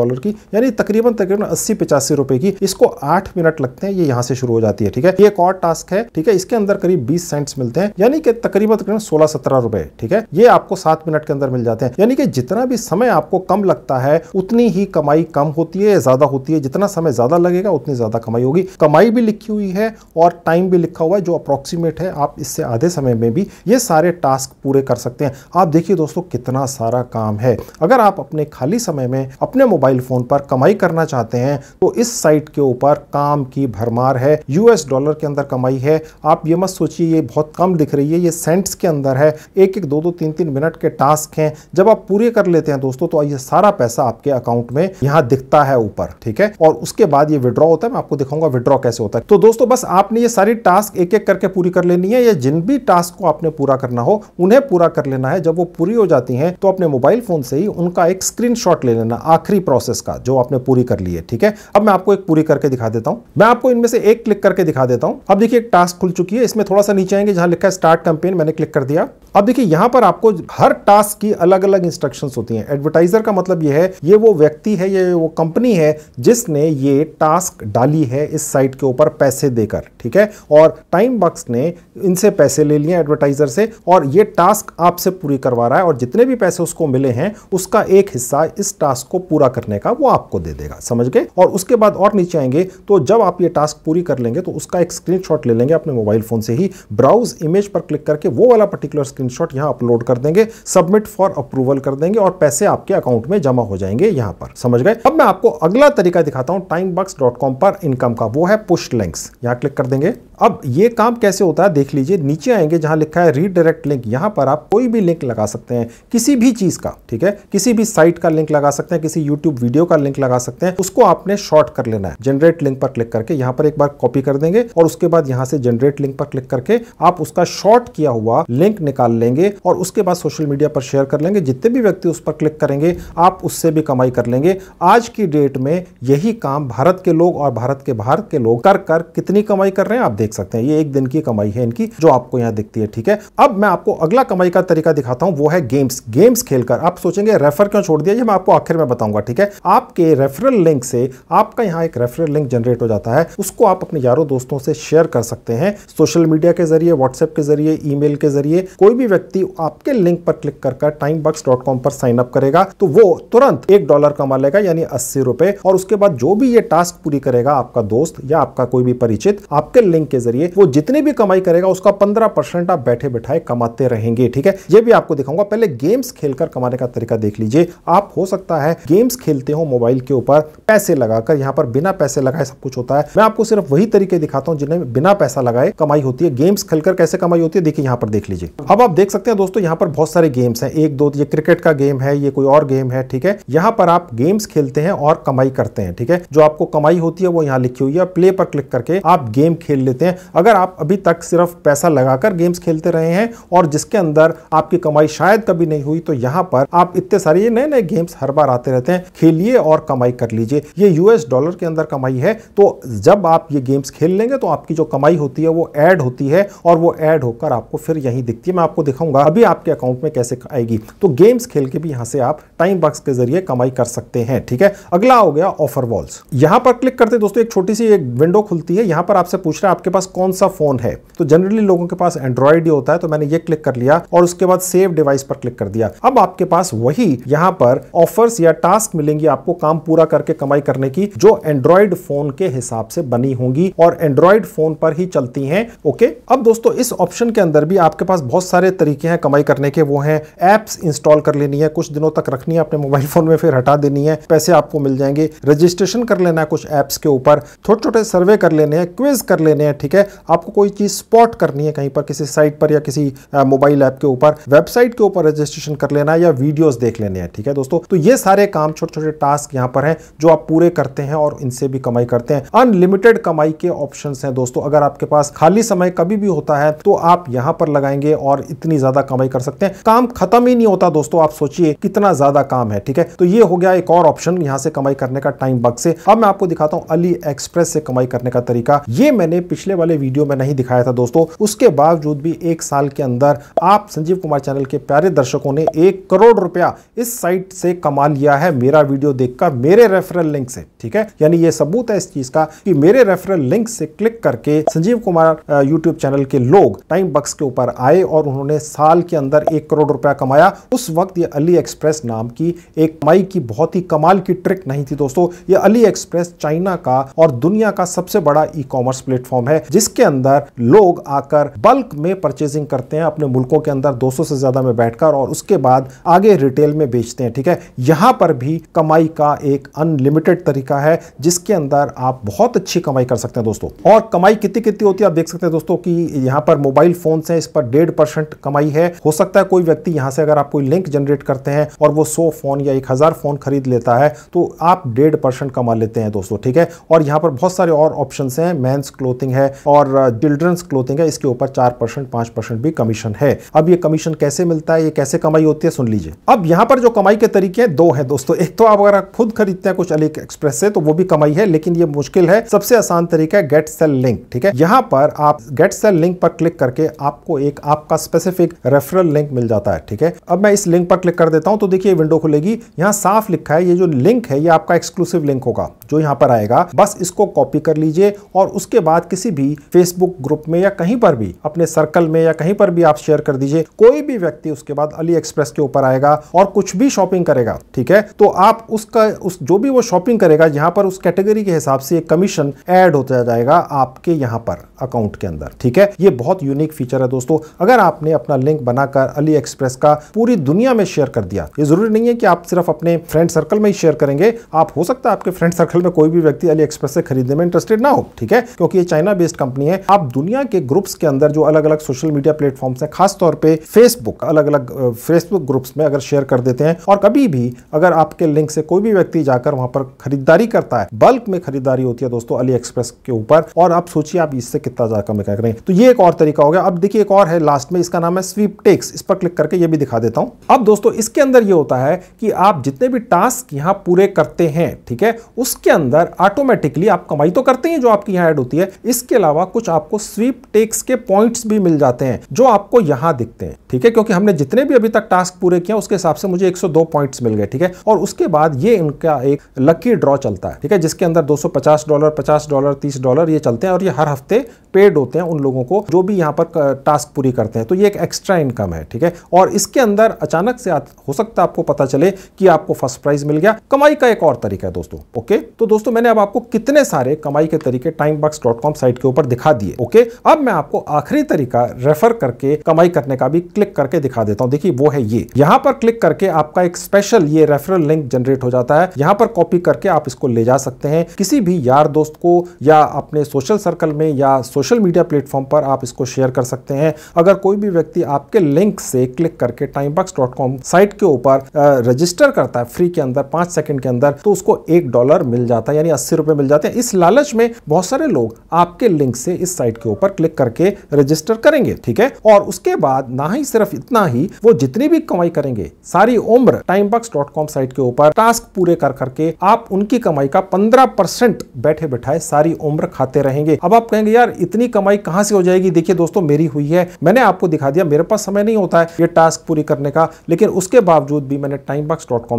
डॉलर की यानी तकरीबन तकरीबन अस्सी पिचासी रुपए की इसको आठ मिनट लगते हैं ये यहां से शुरू हो जाती है ठीक है ये एक और टास्क है ठीक है इसके अंदर करीब बीस सेंट्स मिलते हैं यानी कि तकरीबन तकरीबन सोलह सत्रह अठारह रुपए ठीक है ये आपको सात मिनट के अंदर मिल जाते हैं यानी कि जितना भी समय आपको कम लगता है उतनी ही कमाई कम होती है ज्यादा होती है जितना समय ज्यादा लगेगा उतनी ज्यादा कमाई होगी कमाई भी लिखी हुई है और टाइम भी लिखा हुआ है जो अप्रोक्सीमेट है आप इससे आधे समय में भी ये सारे टास्क पूरे कर सकते हैं आप देखिए दोस्तों कितना सारा काम है अगर आप अपने खाली समय में अपने मोबाइल फोन पर कमाई करना चाहते हैं तो इस साइट के ऊपर काम की भरमार है यूएस डॉलर के अंदर कमाई है आप ये मत सोचिए ये बहुत कम दिख रही है ये सेंट्स के अंदर है एक एक दो दो तीन तीन मिनट के टास्क हैं जब आप पूरे कर लेते हैं दोस्तों तो ये सारा पैसा आपके अकाउंट में यहाँ दिखता है ऊपर ठीक है और उसके बाद ये विड्रॉ होता है मैं आपको दिखाऊंगा विड्रॉ कैसे होता है तो दोस्तों बस आपने ये सारी टास्क एक एक करके पूरी कर लेनी है या जिन भी टास्क को आपने पूरा करना हो उन्हें पूरा कर लेना है जब वो पूरी हो जाती है तो अपने मोबाइल फोन से ही उनका एक स्क्रीन ले लेना आखिरी प्रोसेस का जो आपने पूरी कर ली है ठीक है अब मैं आपको एक पूरी करके दिखा देता हूं मैं आपको इनमें से एक क्लिक करके दिखा देता हूं अब देखिए एक टास्क खुल चुकी है इसमें थोड़ा सा नीचे आएंगे जहां लिखा है स्टार्ट कैंपेन मैंने क्लिक कर दिया अब देखिए यहां पर आपको हर टास्क की अलग अलग इंस्ट्रक्शन होती हैं एडवर्टाइजर का मतलब यह है ये वो व्यक्ति है ये वो कंपनी है जिसने ये टास्क डाली है इस साइट के ऊपर पैसे देकर ठीक है और टाइम बक्स ने इनसे पैसे ले लिए एडवर्टाइजर से और ये टास्क आपसे पूरी करवा रहा है और जितने भी पैसे उसको मिले हैं उसका एक हिस्सा इस टास्क को पूरा करने का वो आपको दे देगा समझ गए और उसके बाद और नीचे आएंगे तो जब आप ये टास्क पूरी कर लेंगे तो उसका एक स्क्रीनशॉट ले लेंगे अपने मोबाइल फोन से ही ब्राउज इमेज पर क्लिक करके वो वाला पर्टिकुलर स्क्रीन स्क्रीनशॉट यहाँ अपलोड कर देंगे सबमिट फॉर अप्रूवल कर देंगे और पैसे आपके अकाउंट में जमा हो जाएंगे यहाँ पर समझ गए अब मैं आपको अगला तरीका दिखाता हूँ टाइम पर इनकम का वो है पुश लिंक्स यहाँ क्लिक कर देंगे अब ये काम कैसे होता है देख लीजिए नीचे आएंगे जहां लिखा है रीडायरेक्ट लिंक यहां पर आप कोई भी लिंक लगा सकते हैं किसी भी चीज़ का ठीक है किसी भी साइट का लिंक लगा सकते हैं किसी यूट्यूब वीडियो का लिंक लगा सकते हैं उसको आपने शॉर्ट कर लेना है जनरेट लिंक पर क्लिक करके यहां पर एक बार कॉपी कर देंगे और उसके बाद यहां से जनरेट लिंक पर क्लिक करके आप उसका शॉर्ट किया हुआ लिंक निकाल डाल लेंगे और उसके बाद सोशल मीडिया पर शेयर कर लेंगे जितने भी व्यक्ति उस पर क्लिक करेंगे आप उससे भी कमाई कर लेंगे आज की डेट में यही काम भारत के लोग और भारत के बाहर के लोग कर कर कितनी कमाई कर रहे हैं आप देख सकते हैं ये एक दिन की कमाई है इनकी जो आपको यहां दिखती है ठीक है अब मैं आपको अगला कमाई का तरीका दिखाता हूं वो है गेम्स गेम्स खेलकर आप सोचेंगे रेफर क्यों छोड़ दिया ये मैं आपको आखिर में बताऊंगा ठीक है आपके रेफरल लिंक से आपका यहाँ एक रेफरल लिंक जनरेट हो जाता है उसको आप अपने यारों दोस्तों से शेयर कर सकते हैं सोशल मीडिया के जरिए व्हाट्सएप के जरिए ईमेल के जरिए कोई भी व्यक्ति आपके लिंक पर क्लिक कर टाइम बक्स डॉट कॉम पर साइन अप करेगा तो वो तुरंत एक डॉलर कमा लेगा यानी अस्सी रुपए और उसके बाद जो भी ये टास्क पूरी करेगा आपका दोस्त या आपका कोई भी परिचित आपके लिंक के जरिए वो जितनी भी कमाई करेगा उसका पंद्रह परसेंट आप बैठे बैठाए कमाते रहेंगे ठीक है ये भी आपको दिखाऊंगा पहले गेम्स खेलकर कमाने का तरीका देख लीजिए आप हो सकता है गेम्स खेलते हो मोबाइल के ऊपर पैसे लगाकर यहाँ पर बिना पैसे लगाए सब कुछ होता है मैं आपको सिर्फ वही तरीके दिखाता हूँ जिन्हें बिना पैसा लगाए कमाई होती है गेम्स खेलकर कैसे कमाई होती है देखिए यहाँ पर देख लीजिए अब आप देख सकते हैं दोस्तों यहाँ पर बहुत सारे गेम्स हैं एक दो ये क्रिकेट का गेम है ये कोई और गेम है ठीक है यहाँ पर आप गेम्स खेलते हैं और कमाई करते हैं ठीक है जो आपको कमाई होती है वो यहाँ लिखी हुई है प्ले पर क्लिक करके आप गेम खेल लेते हैं अगर आप अभी तक सिर्फ पैसा लगाकर गेम्स खेलते रहे हैं और जिसके अंदर आपकी कमाई शायद कभी नहीं हुई तो यहाँ पर आप इतने सारे नए नए गेम्स हर बार आते रहते हैं खेलिए और कमाई कर लीजिए ये यूएस डॉलर के अंदर कमाई है तो जब आप ये गेम्स खेल लेंगे तो आपकी जो कमाई होती है वो ऐड होती है और वो ऐड होकर आपको फिर यही दिखती है मैं आपको दिखाऊंगा अभी आपके अकाउंट में कैसे आएगी तो गेम्स खेल के भी यहां से आप टाइम बॉक्स के जरिए कमाई कर सकते हैं ठीक है अगला हो गया ऑफर वॉल्स यहां पर क्लिक करते दोस्तों एक छोटी सी एक विंडो खुलती है यहां पर आपसे पूछ रहे है आपके पास कौन सा फोन है तो जनरली लोगों के पास एंड्रॉइड ही होता है तो मैंने ये क्लिक कर लिया और उसके बाद सेव डिवाइस पर क्लिक कर दिया अब आपके पास वही यहां पर ऑफर्स या टास्क मिलेंगी आपको काम पूरा करके कमाई करने की जो एंड्रॉइड फोन के हिसाब से बनी होंगी और एंड्रॉइड फोन पर ही चलती हैं ओके अब दोस्तों इस ऑप्शन के अंदर भी आपके पास बहुत सारे सारे तरीके हैं कमाई करने के वो हैं ऐप्स इंस्टॉल कर लेनी है कुछ दिनों तक रखनी है अपने मोबाइल फ़ोन में फिर हटा देनी है पैसे आपको मिल जाएंगे रजिस्ट्रेशन कर लेना है कुछ ऐप्स के ऊपर छोटे छोटे सर्वे कर लेने हैं क्विज कर लेने हैं ठीक है आपको कोई चीज़ स्पॉट करनी है कहीं पर किसी साइट पर या किसी मोबाइल ऐप के ऊपर वेबसाइट के ऊपर रजिस्ट्रेशन कर लेना है या वीडियोज़ देख लेने हैं ठीक है दोस्तों तो ये सारे काम छोटे छोटे टास्क यहाँ पर है जो आप पूरे करते हैं और इनसे भी कमाई करते हैं अनलिमिटेड कमाई के ऑप्शन हैं दोस्तों अगर आपके पास खाली समय कभी भी होता है तो आप यहां पर लगाएंगे और इतनी ज्यादा कमाई कर सकते हैं काम खत्म ही नहीं होता दोस्तों आप सोचिए कितना ज्यादा काम है ठीक है तो ये हो गया एक और ऑप्शन यहां से कमाई करने का टाइम बग से अब मैं आपको दिखाता हूं अली एक्सप्रेस से कमाई करने का तरीका ये मैंने पिछले वाले वीडियो में नहीं दिखाया था दोस्तों उसके बावजूद भी एक साल के अंदर आप संजीव कुमार चैनल के प्यारे दर्शकों ने एक करोड़ रुपया इस साइट से कमा लिया है मेरा वीडियो देखकर मेरे रेफरल लिंक से ठीक है यानी ये सबूत है इस चीज का कि मेरे रेफरल लिंक से क्लिक करके संजीव कुमार यूट्यूब चैनल के लोग टाइम बक्स के ऊपर आए और उन्होंने उन्होंने साल के अंदर एक करोड़ रुपया कमाया उस वक्त ये अली एक्सप्रेस नाम की एक कमाई की बहुत ही कमाल की ट्रिक नहीं थी दोस्तों ये अली एक्सप्रेस चाइना का और दुनिया का सबसे बड़ा ई कॉमर्स प्लेटफॉर्म है जिसके अंदर लोग आकर बल्क में परचेजिंग करते हैं अपने मुल्कों के अंदर दो से ज्यादा में बैठकर और उसके बाद आगे रिटेल में बेचते हैं ठीक है यहां पर भी कमाई का एक अनलिमिटेड तरीका है जिसके अंदर आप बहुत अच्छी कमाई कर सकते हैं दोस्तों और कमाई कितनी कितनी होती है आप देख सकते हैं दोस्तों कि यहां पर मोबाइल फोन है इस पर डेढ़ परसेंट डायरेक्ट कमाई है हो सकता है कोई व्यक्ति यहां से अगर आप कोई लिंक जनरेट करते हैं और वो सौ फोन या एक हज़ार फोन खरीद लेता है तो आप डेढ़ परसेंट कमा लेते हैं दोस्तों ठीक है और यहां पर बहुत सारे और ऑप्शन है मैंस क्लोथिंग है और चिल्ड्रंस क्लोथिंग है इसके ऊपर चार परसेंट पांच परसेंट भी कमीशन है अब ये कमीशन कैसे मिलता है ये कैसे कमाई होती है सुन लीजिए अब यहां पर जो कमाई के तरीके हैं दो है दोस्तों एक तो आप अगर आप खुद खरीदते हैं कुछ अली एक्सप्रेस से तो वो भी कमाई है लेकिन ये मुश्किल है सबसे आसान तरीका है गेट सेल लिंक ठीक है यहां पर आप गेट सेल लिंक पर क्लिक करके आपको एक आपका स्पेसिफिक सिर्फ एक रेफरल लिंक मिल जाता है ठीक है अब मैं इस लिंक पर क्लिक कर देता हूं तो देखिए विंडो खुलेगी यहां साफ लिखा है ये जो लिंक है ये आपका एक्सक्लूसिव लिंक होगा जो यहां पर आएगा बस इसको कॉपी कर लीजिए और उसके बाद किसी भी फेसबुक ग्रुप में या कहीं पर भी अपने सर्कल में या कहीं पर भी आप शेयर कर दीजिए कोई भी व्यक्ति उसके बाद अली एक्सप्रेस के ऊपर आएगा और कुछ भी शॉपिंग करेगा ठीक है तो आप उसका उस जो भी वो शॉपिंग करेगा यहां पर उस कैटेगरी के हिसाब से एक कमीशन ऐड होता जाएगा आपके यहां पर अकाउंट के अंदर ठीक है ये बहुत यूनिक फीचर है दोस्तों अगर आपने अपना लिंक बनाकर अली एक्सप्रेस का पूरी दुनिया में शेयर कर दिया ये जरूरी नहीं है कि आप सिर्फ अपने फ्रेंड सर्कल में ही शेयर करेंगे आप हो सकता है आपके फ्रेंड सर्कल में कोई भी व्यक्ति अली एक्सप्रेस से खरीदने में इंटरेस्टेड ना हो ठीक है क्योंकि ये चाइना बेस्ड कंपनी है आप दुनिया के ग्रुप्स के अंदर जो अलग अलग सोशल मीडिया प्लेटफॉर्म्स हैं खासतौर पर फेसबुक अलग अलग फेसबुक ग्रुप्स में अगर शेयर कर देते हैं और कभी भी अगर आपके लिंक से कोई भी व्यक्ति जाकर वहां पर खरीदारी करता है बल्क में खरीदारी होती है दोस्तों अली एक्सप्रेस के ऊपर और आप सोचिए आप इससे कितना ज्यादा कम हैं तो ये एक और तरीका हो गया अब देखिए एक और है लास्ट में इसका नाम है स्वीप टेक्स इस पर क्लिक करके ये भी दिखा देता हूं अब दोस्तों इसके अंदर ये होता है कि आप जितने भी टास्क यहां पूरे करते हैं ठीक है उसके अंदर ऑटोमेटिकली आप कमाई तो करते हैं जो आपकी यहां ऐड होती है इसके अलावा कुछ आपको स्वीप टेक्स के पॉइंट्स भी मिल जाते हैं जो आपको यहां दिखते हैं ठीक है क्योंकि हमने जितने भी अभी तक टास्क पूरे किया उसके हिसाब से मुझे एक पॉइंट्स मिल गए ठीक है और उसके बाद ये इनका एक लकी ड्रॉ चलता है ठीक है जिसके अंदर 250 डॉलर 50 डॉलर 30 डॉलर ये चलते हैं और ये हर हफ्ते पेड होते हैं उन लोगों को जो भी यहाँ पर टास्क पूरी करते हैं तो ये एक एक्स्ट्रा इनकम है ठीक है और इसके अंदर अचानक से हो सकता है आपको पता चले कि आपको फर्स्ट प्राइज मिल गया कमाई का एक और तरीका है दोस्तों ओके तो दोस्तों मैंने अब आपको कितने सारे कमाई के तरीके टाइम साइट के ऊपर दिखा दिए ओके अब मैं आपको आखिरी तरीका रेफर करके कमाई करने का भी क्लिक करके दिखा देता हूँ देखिए वो है ये यहाँ पर क्लिक करके आपका एक स्पेशल ये रेफरल लिंक जनरेट हो जाता है यहाँ पर कॉपी करके आप इसको ले जा सकते हैं किसी भी यार दोस्त को या अपने सोशल सर्कल में या सोशल सोशल मीडिया प्लेटफॉर्म पर आप इसको शेयर कर सकते हैं अगर कोई भी व्यक्ति आपके लिंक से क्लिक करके टाइम डॉट कॉम साइट के ऊपर रजिस्टर करता है फ्री के अंदर पांच सेकंड के अंदर तो उसको एक डॉलर मिल जाता है यानी अस्सी रुपये मिल जाते हैं इस लालच में बहुत सारे लोग आपके लिंक से इस साइट के ऊपर क्लिक करके रजिस्टर करेंगे ठीक है और उसके बाद ना ही सिर्फ इतना ही वो जितनी भी कमाई करेंगे सारी उम्र टाइम डॉट कॉम साइट के ऊपर टास्क पूरे कर करके आप उनकी कमाई का पंद्रह परसेंट बैठे बैठाए सारी उम्र खाते रहेंगे अब आप कहेंगे यार इतना इतनी कमाई कहां से हो जाएगी देखिए दोस्तों मेरी हुई है मैंने आपको दिखा दिया मेरे पास समय नहीं होता है ये टास्क पूरी करने का लेकिन उसके बावजूद भी मैंने टाइम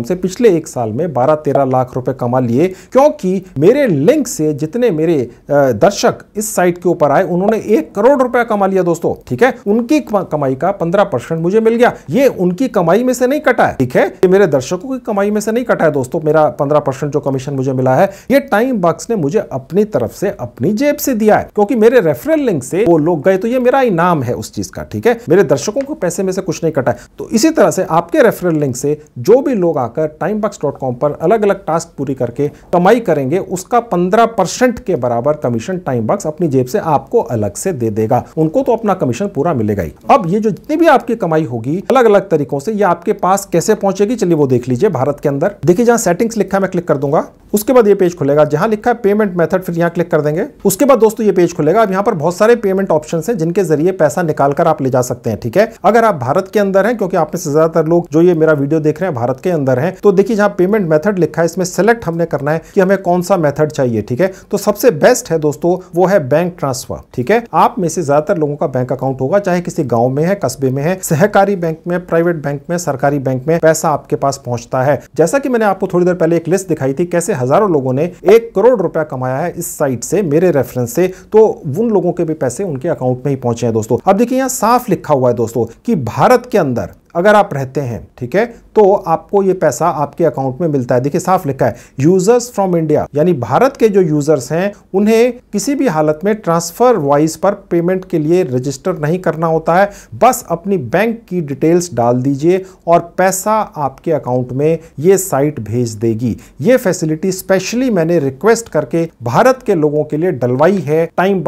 से पिछले एक साल में बारह तेरह लाख रुपए कमा लिए क्योंकि मेरे लिंक से जितने मेरे दर्शक इस साइट के ऊपर आए उन्होंने एक करोड़ रुपया कमा लिया दोस्तों ठीक है उनकी कमाई का पंद्रह मुझे मिल गया ये उनकी कमाई में से नहीं कटा है ठीक है ये मेरे दर्शकों की कमाई में से नहीं कटा है दोस्तों मेरा पंद्रह परसेंट जो कमीशन मुझे मिला है ये टाइम बॉक्स ने मुझे अपनी तरफ से अपनी जेब से दिया है क्योंकि मेरे रेफरल लिंक से वो लोग गए तो ये मेरा इनाम है उस चीज का ठीक है मेरे दर्शकों को पैसे में से कुछ नहीं कटा तो इसी तरह से आपके रेफरल लिंक से जो भी लोग आकर टाइम पर अलग अलग टास्क पूरी करके कमाई करेंगे उसका पंद्रह के बराबर कमीशन टाइम अपनी जेब से आपको अलग से दे देगा उनको तो अपना कमीशन पूरा मिलेगा ही अब ये जो जितनी भी आपकी कमाई होगी अलग अलग तरीकों से ये आपके पास कैसे पहुंचेगी चलिए वो देख लीजिए भारत के अंदर देखिए जहां सेटिंग्स लिखा है मैं क्लिक कर दूंगा उसके बाद ये पेज खुलेगा जहां लिखा है पेमेंट मेथड फिर यहां क्लिक कर देंगे उसके बाद दोस्तों ये पेज खुलेगा मतलब यहाँ पर बहुत सारे पेमेंट ऑप्शन है जिनके जरिए पैसा निकाल कर आप ले जा सकते हैं ठीक है अगर आप भारत के अंदर हैं क्योंकि आपने से ज्यादातर लोग जो ये मेरा वीडियो देख रहे हैं भारत के अंदर हैं तो देखिए जहाँ पेमेंट मेथड लिखा है इसमें सेलेक्ट हमने करना है कि हमें कौन सा मेथड चाहिए ठीक है तो सबसे बेस्ट है दोस्तों वो है बैंक ट्रांसफर ठीक है आप में से ज्यादातर लोगों का बैंक अकाउंट होगा चाहे किसी गाँव में है कस्बे में है सहकारी बैंक में प्राइवेट बैंक में सरकारी बैंक में पैसा आपके पास पहुंचता है जैसा कि मैंने आपको थोड़ी देर पहले एक लिस्ट दिखाई थी कैसे हजारों लोगों ने एक करोड़ रुपया कमाया है इस साइट से मेरे रेफरेंस से तो उन लोगों के भी पैसे उनके अकाउंट में ही पहुंचे हैं दोस्तों अब देखिए यहाँ साफ लिखा हुआ है दोस्तों कि भारत के अंदर अगर आप रहते हैं ठीक है तो आपको ये पैसा आपके अकाउंट में मिलता है देखिए साफ लिखा है यूजर्स फ्रॉम इंडिया यानी भारत के जो यूजर्स हैं उन्हें किसी भी हालत में ट्रांसफर वाइज पर पेमेंट के लिए रजिस्टर नहीं करना होता है बस अपनी बैंक की डिटेल्स डाल दीजिए और पैसा आपके अकाउंट में ये साइट भेज देगी ये फैसिलिटी स्पेशली मैंने रिक्वेस्ट करके भारत के लोगों के लिए डलवाई है टाइम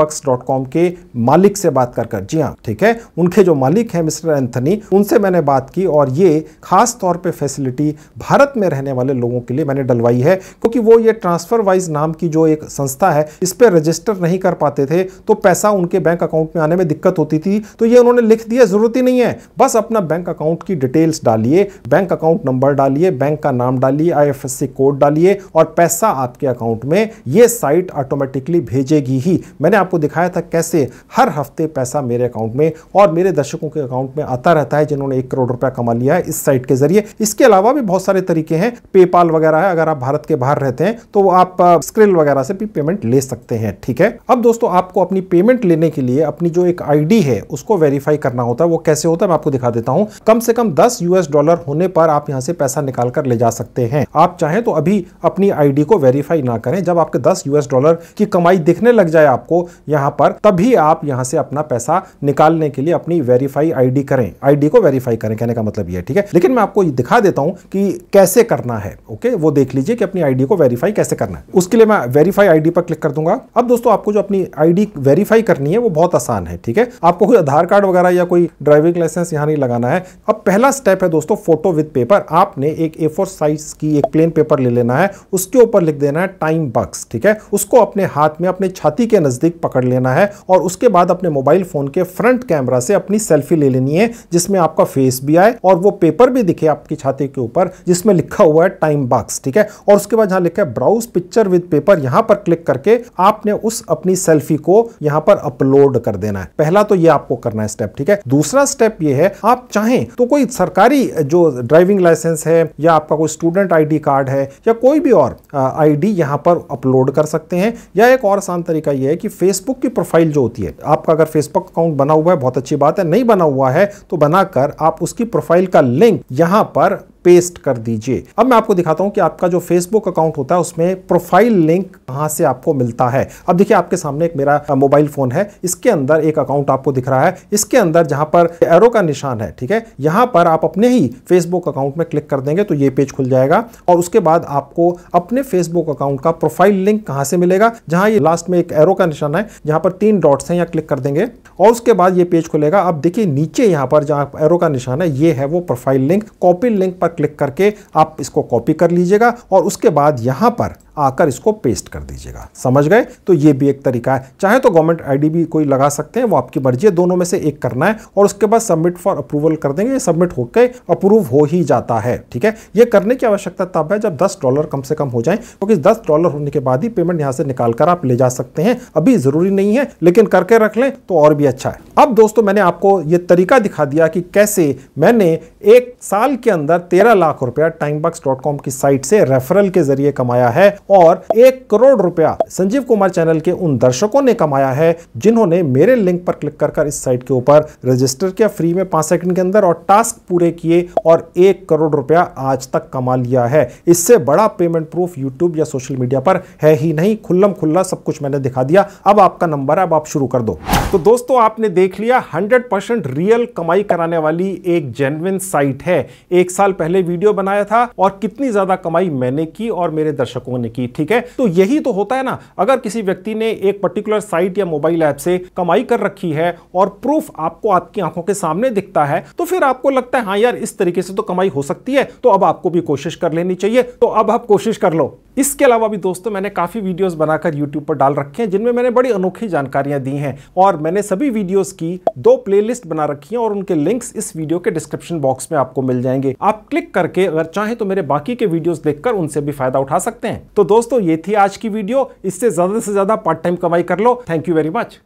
के मालिक से बात कर कर जी हाँ ठीक है उनके जो मालिक है मिस्टर एंथनी उनसे मैंने बात बात की और ये ख़ास तौर पे फैसिलिटी भारत में रहने वाले लोगों के लिए मैंने डलवाई है क्योंकि वो ये ट्रांसफ़र वाइज नाम की जो एक संस्था है इस पर रजिस्टर नहीं कर पाते थे तो पैसा उनके बैंक अकाउंट में आने में दिक्कत होती थी तो ये उन्होंने लिख दिया ज़रूरत ही नहीं है बस अपना बैंक अकाउंट की डिटेल्स डालिए बैंक अकाउंट नंबर डालिए बैंक का नाम डालिए आई कोड डालिए और पैसा आपके अकाउंट में ये साइट ऑटोमेटिकली भेजेगी ही मैंने आपको दिखाया था कैसे हर हफ्ते पैसा मेरे अकाउंट में और मेरे दर्शकों के अकाउंट में आता रहता है जिन्होंने एक करोड़ करोड़ रुपया कमा लिया है इस साइट के जरिए इसके अलावा भी बहुत सारे तरीके हैं पेपाल वगैरह है अगर आप भारत के बाहर रहते हैं तो आप स्क्रिल वगैरह से भी पेमेंट ले सकते हैं ठीक है अब दोस्तों आपको अपनी पेमेंट लेने के लिए अपनी जो एक आईडी है उसको वेरीफाई करना होता है वो कैसे होता है मैं आपको दिखा देता हूँ कम से कम दस यूएस डॉलर होने पर आप यहाँ से पैसा निकाल कर ले जा सकते हैं आप चाहें तो अभी अपनी आईडी को वेरीफाई ना करें जब आपके दस यूएस डॉलर की कमाई दिखने लग जाए आपको यहाँ पर तभी आप यहाँ से अपना पैसा निकालने के लिए अपनी वेरीफाई आईडी करें आईडी को वेरीफाई करें कहने का मतलब यह ठीक है लेकिन मैं आपको दिखा देता हूं कि कैसे करना है ओके वो देख लीजिए कि अपनी आईडी को वेरीफाई कैसे करना है उसके लिए मैं वेरीफाई आईडी पर क्लिक कर दूंगा अब दोस्तों आपको जो अपनी आईडी वेरीफाई करनी है वो बहुत आसान है ठीक है आपको कोई आधार कार्ड वगैरह या कोई ड्राइविंग लाइसेंस यहां नहीं लगाना है अब पहला स्टेप है दोस्तों फोटो विद पेपर आपने एक ए साइज की एक प्लेन पेपर ले लेना है उसके ऊपर लिख देना है टाइम बक्स ठीक है उसको अपने हाथ में अपने छाती के नजदीक पकड़ लेना है और उसके बाद अपने मोबाइल फोन के फ्रंट कैमरा से अपनी सेल्फी ले लेनी है जिसमें आपका फेस एसबीआई और वो पेपर भी दिखे आपकी छाती के ऊपर जिसमें लिखा हुआ है टाइम बॉक्स ठीक है और उसके बाद जहां लिखा है ब्राउज पिक्चर विद पेपर यहां पर क्लिक करके आपने उस अपनी सेल्फी को यहां पर अपलोड कर देना है पहला तो ये आपको करना है स्टेप ठीक है दूसरा स्टेप ये है आप चाहें तो कोई सरकारी जो ड्राइविंग लाइसेंस है या आपका कोई स्टूडेंट आईडी कार्ड है या कोई भी और आईडी यहां पर अपलोड कर सकते हैं या एक और आसान तरीका यह है कि फेसबुक की प्रोफाइल जो होती है आपका अगर फेसबुक अकाउंट बना हुआ है बहुत अच्छी बात है नहीं बना हुआ है तो बनाकर आप उसकी प्रोफाइल का लिंक यहाँ पर पेस्ट कर दीजिए अब मैं आपको दिखाता हूं कि आपका जो फेसबुक अकाउंट होता है उसमें प्रोफाइल लिंक कहां से आपको मिलता है अब देखिए आपके सामने एक मेरा मोबाइल फोन है इसके अंदर एक अकाउंट आपको दिख रहा है इसके अंदर जहां पर एरो का निशान है ठीक है यहां पर आप अपने ही फेसबुक अकाउंट में क्लिक कर देंगे तो ये पेज खुल जाएगा और उसके बाद आपको अपने फेसबुक अकाउंट का प्रोफाइल लिंक कहां से मिलेगा जहां ये लास्ट में एक एरो का निशान है जहां पर तीन डॉट्स हैं या क्लिक कर देंगे और उसके बाद ये पेज खुलेगा अब देखिए नीचे यहां पर जहां एरो का निशान है ये है वो प्रोफाइल लिंक कॉपी लिंक पर पर क्लिक करके आप इसको कॉपी कर लीजिएगा और उसके बाद यहाँ पर आकर इसको पेस्ट कर दीजिएगा समझ गए तो ये भी एक तरीका है चाहे तो गवर्नमेंट आईडी भी कोई लगा सकते हैं वो आपकी मर्जी है दोनों में से एक करना है और उसके बाद सबमिट फॉर अप्रूवल कर देंगे सबमिट होकर अप्रूव हो ही जाता है ठीक है ये करने की आवश्यकता तब है जब दस डॉलर कम से कम हो जाए क्योंकि तो दस डॉलर होने के बाद ही पेमेंट यहाँ से निकाल कर आप ले जा सकते हैं अभी जरूरी नहीं है लेकिन करके रख लें तो और भी अच्छा है अब दोस्तों मैंने आपको ये तरीका दिखा दिया कि कैसे मैंने एक साल के अंदर तेरह लाख रुपया टाइमबक्स की साइट से रेफरल के जरिए कमाया है और एक करोड़ रुपया संजीव कुमार चैनल के उन दर्शकों ने कमाया है जिन्होंने मेरे लिंक पर क्लिक कर, कर इस साइट के ऊपर रजिस्टर किया फ्री में पांच सेकंड के अंदर और टास्क पूरे किए और एक करोड़ रुपया आज तक कमा लिया है इससे बड़ा पेमेंट प्रूफ यूट्यूब या सोशल मीडिया पर है ही नहीं खुल्लम खुल्ला सब कुछ मैंने दिखा दिया अब आपका नंबर है अब आप शुरू कर दो तो दोस्तों आपने देख लिया 100% रियल कमाई कराने वाली एक जेनविन साइट है एक साल पहले वीडियो बनाया था और कितनी ज्यादा कमाई मैंने की और मेरे दर्शकों ने की ठीक है तो यही तो होता है ना अगर किसी व्यक्ति ने एक पर्टिकुलर साइट या मोबाइल ऐप से कमाई कर रखी है और प्रूफ आपको आपकी आंखों के सामने दिखता है तो फिर आपको लगता है हाँ यार इस तरीके से तो कमाई हो सकती है तो अब आपको भी कोशिश कर लेनी चाहिए तो अब आप कोशिश कर लो इसके अलावा भी दोस्तों मैंने काफ़ी वीडियोस बनाकर यूट्यूब पर डाल रखे हैं जिनमें मैंने बड़ी अनोखी जानकारियां दी हैं और मैंने सभी वीडियोस की दो प्लेलिस्ट बना रखी हैं और उनके लिंक्स इस वीडियो के डिस्क्रिप्शन बॉक्स में आपको मिल जाएंगे आप क्लिक करके अगर चाहें तो मेरे बाकी के वीडियोज़ देखकर उनसे भी फायदा उठा सकते हैं तो दोस्तों ये थी आज की वीडियो इससे ज्यादा से ज्यादा पार्ट टाइम कमाई कर लो थैंक यू वेरी मच